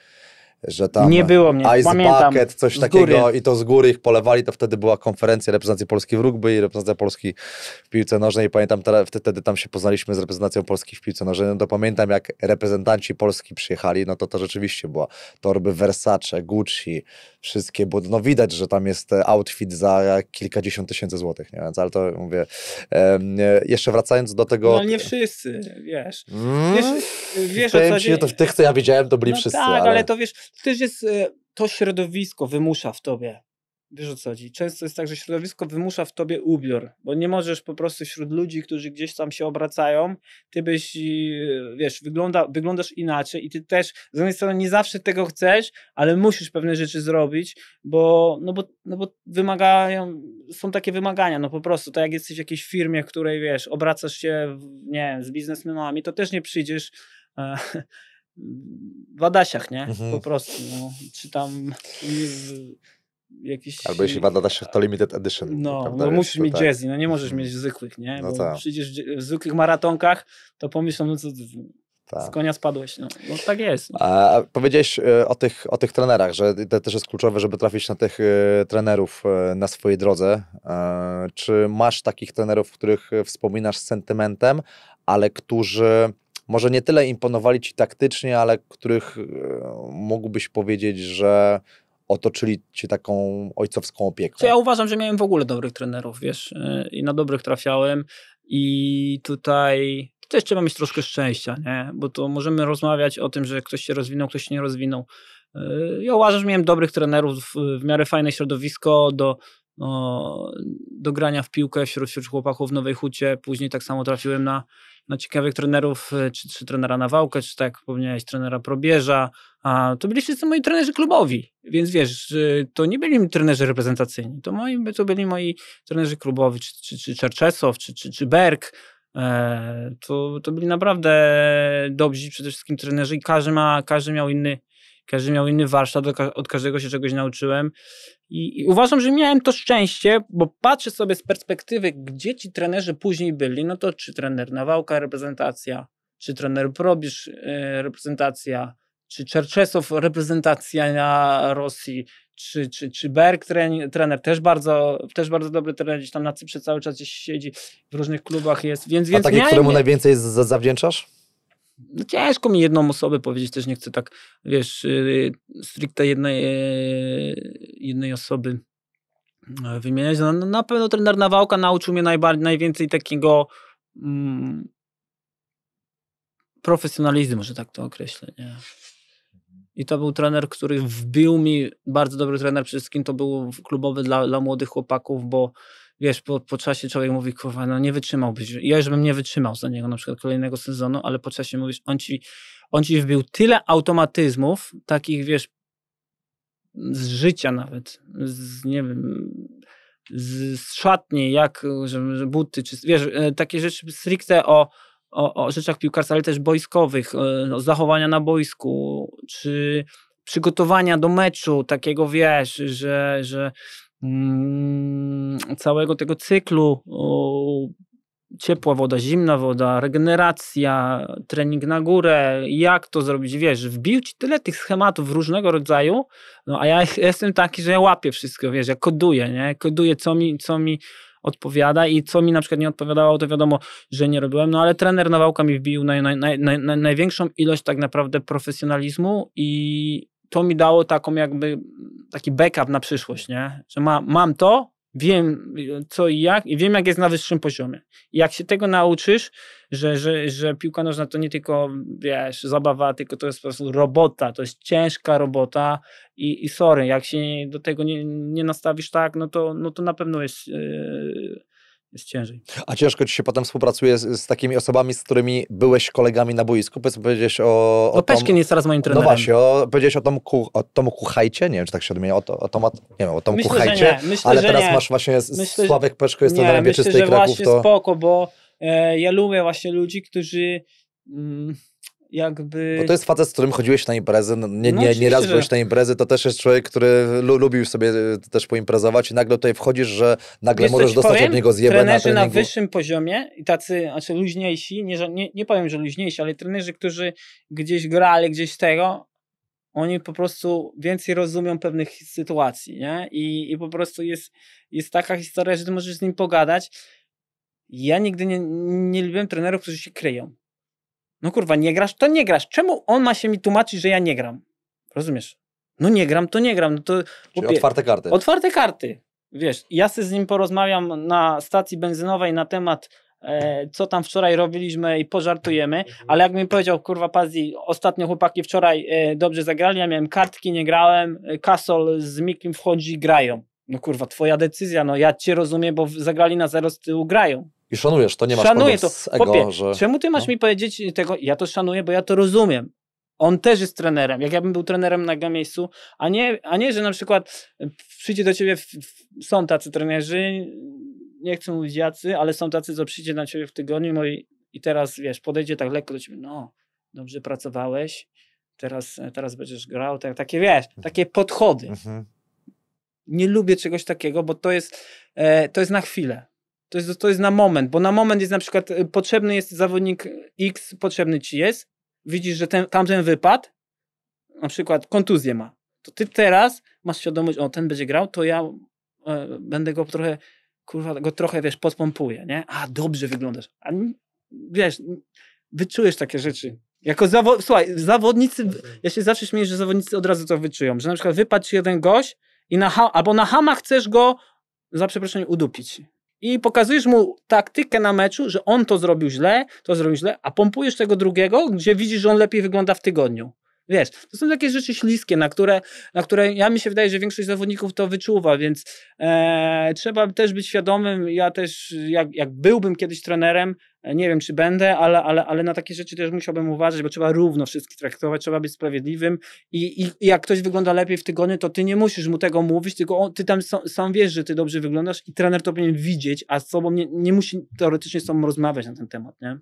że tam nie było mnie, Ice pamiętam, Bucket, coś takiego i to z góry ich polewali, to wtedy była konferencja reprezentacji Polski w rugby i reprezentacja Polski w piłce nożnej i pamiętam, wtedy tam się poznaliśmy z reprezentacją Polski w piłce nożnej, no to pamiętam jak reprezentanci Polski przyjechali, no to to rzeczywiście była torby Versace, Gucci, wszystkie, bo no widać, że tam jest outfit za kilkadziesiąt tysięcy złotych, nie? ale to mówię, um, jeszcze wracając do tego... No nie wszyscy, wiesz, mm, wiesz, wiesz o co się, to, tych, co ja widziałem, to byli no wszyscy. Tak, ale... ale to wiesz, to też jest, e, to środowisko wymusza w tobie. Wiesz o co chodzi? Często jest tak, że środowisko wymusza w tobie ubiór, bo nie możesz po prostu wśród ludzi, którzy gdzieś tam się obracają, ty byś, e, wiesz, wygląda, wyglądasz inaczej i ty też z jednej strony nie zawsze tego chcesz, ale musisz pewne rzeczy zrobić, bo, no bo, no bo wymagają, są takie wymagania, no po prostu, tak jak jesteś w jakiejś firmie, w której, wiesz, obracasz się, nie wiem, z biznesmenami, to też nie przyjdziesz e, w Adasiach, nie? Mhm. Po prostu. No. Czy tam jakiś... Albo jeśli w Adasiach to limited edition. No, prawda? No musisz mieć tak. Jazzy, no nie możesz mhm. mieć zwykłych, nie? No Bo no tak. przyjdziesz w zwykłych maratonkach, to pomyślą, no co tak. Z konia spadłeś. No, no tak jest. A powiedziałeś e, o tych, o tych trenerach, że to też jest kluczowe, żeby trafić na tych e, trenerów e, na swojej drodze. Czy masz takich trenerów, których wspominasz z sentymentem, ale którzy może nie tyle imponowali ci taktycznie, ale których e, mógłbyś powiedzieć, że otoczyli cię taką ojcowską opieką. ja uważam, że miałem w ogóle dobrych trenerów, wiesz, e, i na dobrych trafiałem i tutaj też trzeba mieć troszkę szczęścia, nie? bo to możemy rozmawiać o tym, że ktoś się rozwinął, ktoś się nie rozwinął. E, ja uważam, że miałem dobrych trenerów, w miarę fajne środowisko do, do grania w piłkę wśród, wśród chłopaków w Nowej Hucie. Później tak samo trafiłem na no, ciekawych trenerów, y, czy, czy trenera Nawałkę, czy tak jak wspomniałeś, trenera Probierza, a, to byli wszyscy moi trenerzy klubowi, więc wiesz, y, to nie byli mi trenerzy reprezentacyjni, to, moi, to byli moi trenerzy klubowi, czy, czy, czy Czerczesow, czy, czy, czy Berg, e, to, to byli naprawdę dobrzy przede wszystkim trenerzy i każdy, ma, każdy miał inny, każdy miał inny warsztat, od każdego się czegoś nauczyłem. I, I, uważam, że miałem to szczęście, bo patrzę sobie z perspektywy, gdzie ci trenerzy później byli, no to czy trener Nawałka reprezentacja, czy trener Probisz e, reprezentacja, czy Czerczesow reprezentacja na Rosji, czy, czy, czy Berg trener, też bardzo, też bardzo dobry trener, gdzieś tam na Cyprze cały czas gdzieś siedzi, w różnych klubach jest, więc... A więc taki, któremu najwięcej zawdzięczasz? No ciężko mi jedną osobę powiedzieć, też nie chcę tak, wiesz, y, stricte jednej, e, jednej osoby e, wymieniać. No, no, na pewno trener Nawałka nauczył mnie najbardziej, najwięcej takiego mm, profesjonalizmu, że tak to określę. Nie? I to był trener, który wbił mi, bardzo dobry trener przede wszystkim, to był klubowy dla, dla młodych chłopaków, bo wiesz, po, po czasie człowiek mówi, kurwa, no nie wytrzymałbyś. Ja już bym nie wytrzymał za niego na przykład kolejnego sezonu, ale po czasie mówisz, on ci, on ci wbił tyle automatyzmów, takich, wiesz, z życia nawet, z, nie wiem, z, z szatni, jak że, że buty, czy wiesz, e, takie rzeczy stricte o, o, o rzeczach piłkarskich, ale też boiskowych, e, o no, zachowania na boisku, czy przygotowania do meczu, takiego wiesz, że, że Mm, całego tego cyklu ciepła woda, zimna woda, regeneracja, trening na górę, jak to zrobić, wiesz, wbił ci tyle tych schematów różnego rodzaju, no a ja jestem taki, że ja łapię wszystko, wiesz, ja koduję, nie, koduję co mi, co mi odpowiada i co mi na przykład nie odpowiadało, to wiadomo, że nie robiłem, no ale trener Nawałka mi wbił naj, naj, naj, największą ilość tak naprawdę profesjonalizmu i, to mi dało taką jakby taki backup na przyszłość, nie? Że ma, mam to, wiem co i jak i wiem jak jest na wyższym poziomie. I jak się tego nauczysz, że, że, że piłka nożna to nie tylko, wiesz, zabawa, tylko to jest po prostu robota, to jest ciężka robota i, i sorry, jak się do tego nie, nie nastawisz tak, no to, no to na pewno jest... Yy, jest ciężej. A ciężko ci się potem współpracuje z, z takimi osobami, z którymi byłeś kolegami na boisku? Powiedz, powiedziałeś o... o no Peszkin jest teraz moim trenerem. No właśnie, o, powiedziałeś o Tomu, o Kuchajcie, nie wiem, czy tak się odmienia, o, to, o, tom, nie wiem, o Tomu myślę, Kuchajcie, myślę, ale teraz nie. masz właśnie z, myślę, Sławek Peszko jest nie, trenerem Wieczystej Kraków. Myślę, że właśnie to... spoko, bo e, ja lubię właśnie ludzi, którzy... Mm, jakby... Bo to jest facet, z którym chodziłeś na imprezy, no, nie, no, nie, nie raz byłeś na imprezy, to też jest człowiek, który lu lubił sobie e, też poimprezować i nagle tutaj wchodzisz, że nagle Wiesz, możesz dostać powiem? od niego zjebę trenerzy na, na wyższym poziomie i tacy, znaczy luźniejsi, nie, nie, nie powiem, że luźniejsi, ale trenerzy, którzy gdzieś grali, gdzieś tego, oni po prostu więcej rozumią pewnych sytuacji, nie? I, i po prostu jest, jest taka historia, że ty możesz z nim pogadać. Ja nigdy nie, nie lubiłem trenerów, którzy się kryją. No kurwa, nie grasz? To nie grasz. Czemu on ma się mi tłumaczyć, że ja nie gram? Rozumiesz? No nie gram, to nie gram. No to, Czyli otwarte karty. Otwarte karty. Wiesz, ja się z nim porozmawiam na stacji benzynowej na temat e, co tam wczoraj robiliśmy i pożartujemy, mhm. ale jak mi powiedział, kurwa Pazzi, ostatnio chłopaki wczoraj e, dobrze zagrali, ja miałem kartki, nie grałem, e, Kasol z Mikim wchodzi grają. No kurwa, twoja decyzja, no ja cię rozumiem, bo zagrali na zero z tyłu, grają. I szanujesz, to nie masz Szanuję to. Z ego, Popie, że... Czemu ty masz no? mi powiedzieć tego? Ja to szanuję, bo ja to rozumiem. On też jest trenerem. Jak ja bym był trenerem na miejscu, a nie, a nie że na przykład e, przyjdzie do ciebie, są tacy trenerzy, nie chcę mówić jacy, ale są tacy, co przyjdzie na ciebie w tygodniu no i, i teraz, wiesz, podejdzie tak lekko do ciebie, no, dobrze pracowałeś, teraz, e, teraz będziesz grał, tak, takie, wiesz, mhm. takie podchody. Mhm. Nie lubię czegoś takiego, bo to jest, e, to jest na chwilę. To jest, to jest na moment, bo na moment jest na przykład y, potrzebny jest zawodnik X, potrzebny ci jest, widzisz, że ten, tamten wypadł, na przykład kontuzję ma, to ty teraz masz świadomość, o ten będzie grał, to ja e, będę go trochę, kurwa, go trochę, wiesz, podpompuję, nie? A, dobrze wyglądasz. A, wiesz, wyczujesz takie rzeczy. Jako zawo słuchaj, zawodnicy, ja się zawsze śmieję, że zawodnicy od razu to wyczują, że na przykład wypadł ci jeden gość i na albo na hamach chcesz go, za przeproszeniem, udupić i pokazujesz mu taktykę na meczu, że on to zrobił źle, to zrobił źle, a pompujesz tego drugiego, gdzie widzisz, że on lepiej wygląda w tygodniu. Wiesz, to są takie rzeczy śliskie, na które, na które ja mi się wydaje, że większość zawodników to wyczuwa, więc e, trzeba też być świadomym. Ja też, jak, jak byłbym kiedyś trenerem, e, nie wiem, czy będę, ale, ale, ale na takie rzeczy też musiałbym uważać, bo trzeba równo wszystkich traktować, trzeba być sprawiedliwym i, i, i jak ktoś wygląda lepiej w tygodniu, to ty nie musisz mu tego mówić, tylko on, ty tam sam wiesz, że ty dobrze wyglądasz i trener to powinien widzieć, a z sobą nie, nie musi teoretycznie z tobą rozmawiać na ten temat, nie?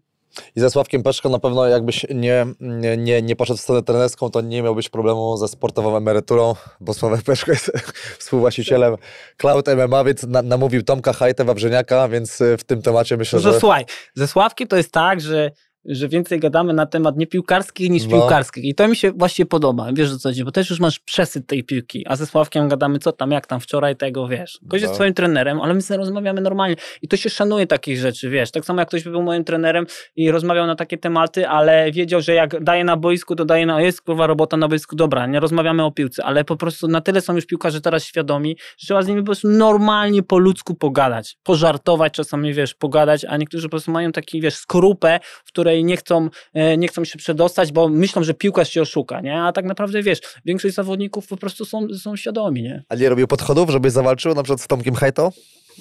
I ze Sławkiem Peszko na pewno jakbyś nie, nie, nie, nie poszedł w stronę trenerską, to nie miałbyś problemu ze sportową emeryturą, bo Sławek Peszko jest współwłaścicielem Cloud MMA, więc na, namówił Tomka Hajte Wawrzyniaka, więc y, w tym temacie myślę, że... że... Słuchaj, ze Sławkiem to jest tak, że że więcej gadamy na temat niepiłkarskich niż no. piłkarskich. I to mi się właśnie podoba, wiesz że co chodzi, bo też już masz przesyt tej piłki, a ze Sławkiem gadamy co tam, jak tam wczoraj tego, wiesz. Ktoś no. jest swoim trenerem, ale my z rozmawiamy normalnie i to się szanuje takich rzeczy, wiesz. Tak samo jak ktoś by był moim trenerem i rozmawiał na takie tematy, ale wiedział, że jak daje na boisku, to daje na, jest kurwa robota na boisku, dobra, nie rozmawiamy o piłce, ale po prostu na tyle są już piłkarze teraz świadomi, że trzeba z nimi po prostu normalnie po ludzku pogadać, pożartować czasami, wiesz, pogadać, a niektórzy po prostu mają taki, wiesz, skrupę w której i nie chcą, e, nie chcą się przedostać, bo myślą, że piłkarz się oszuka, nie? A tak naprawdę, wiesz, większość zawodników po prostu są, są świadomi, nie? A nie robił podchodów, żeby zawalczył na przykład z Tomkiem Hajto?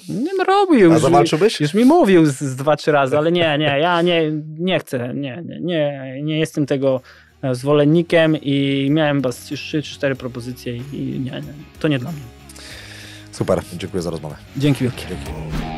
Nie no, robił. A zawalczyłbyś? Już mi mówił z, z dwa, trzy razy, ale nie, nie, ja nie, nie chcę, nie, nie, nie, nie jestem tego e, zwolennikiem i miałem was trzy cztery propozycje i nie, nie, to nie dla mnie. Super, dziękuję za rozmowę. Dzięki wielkie. Dzięki.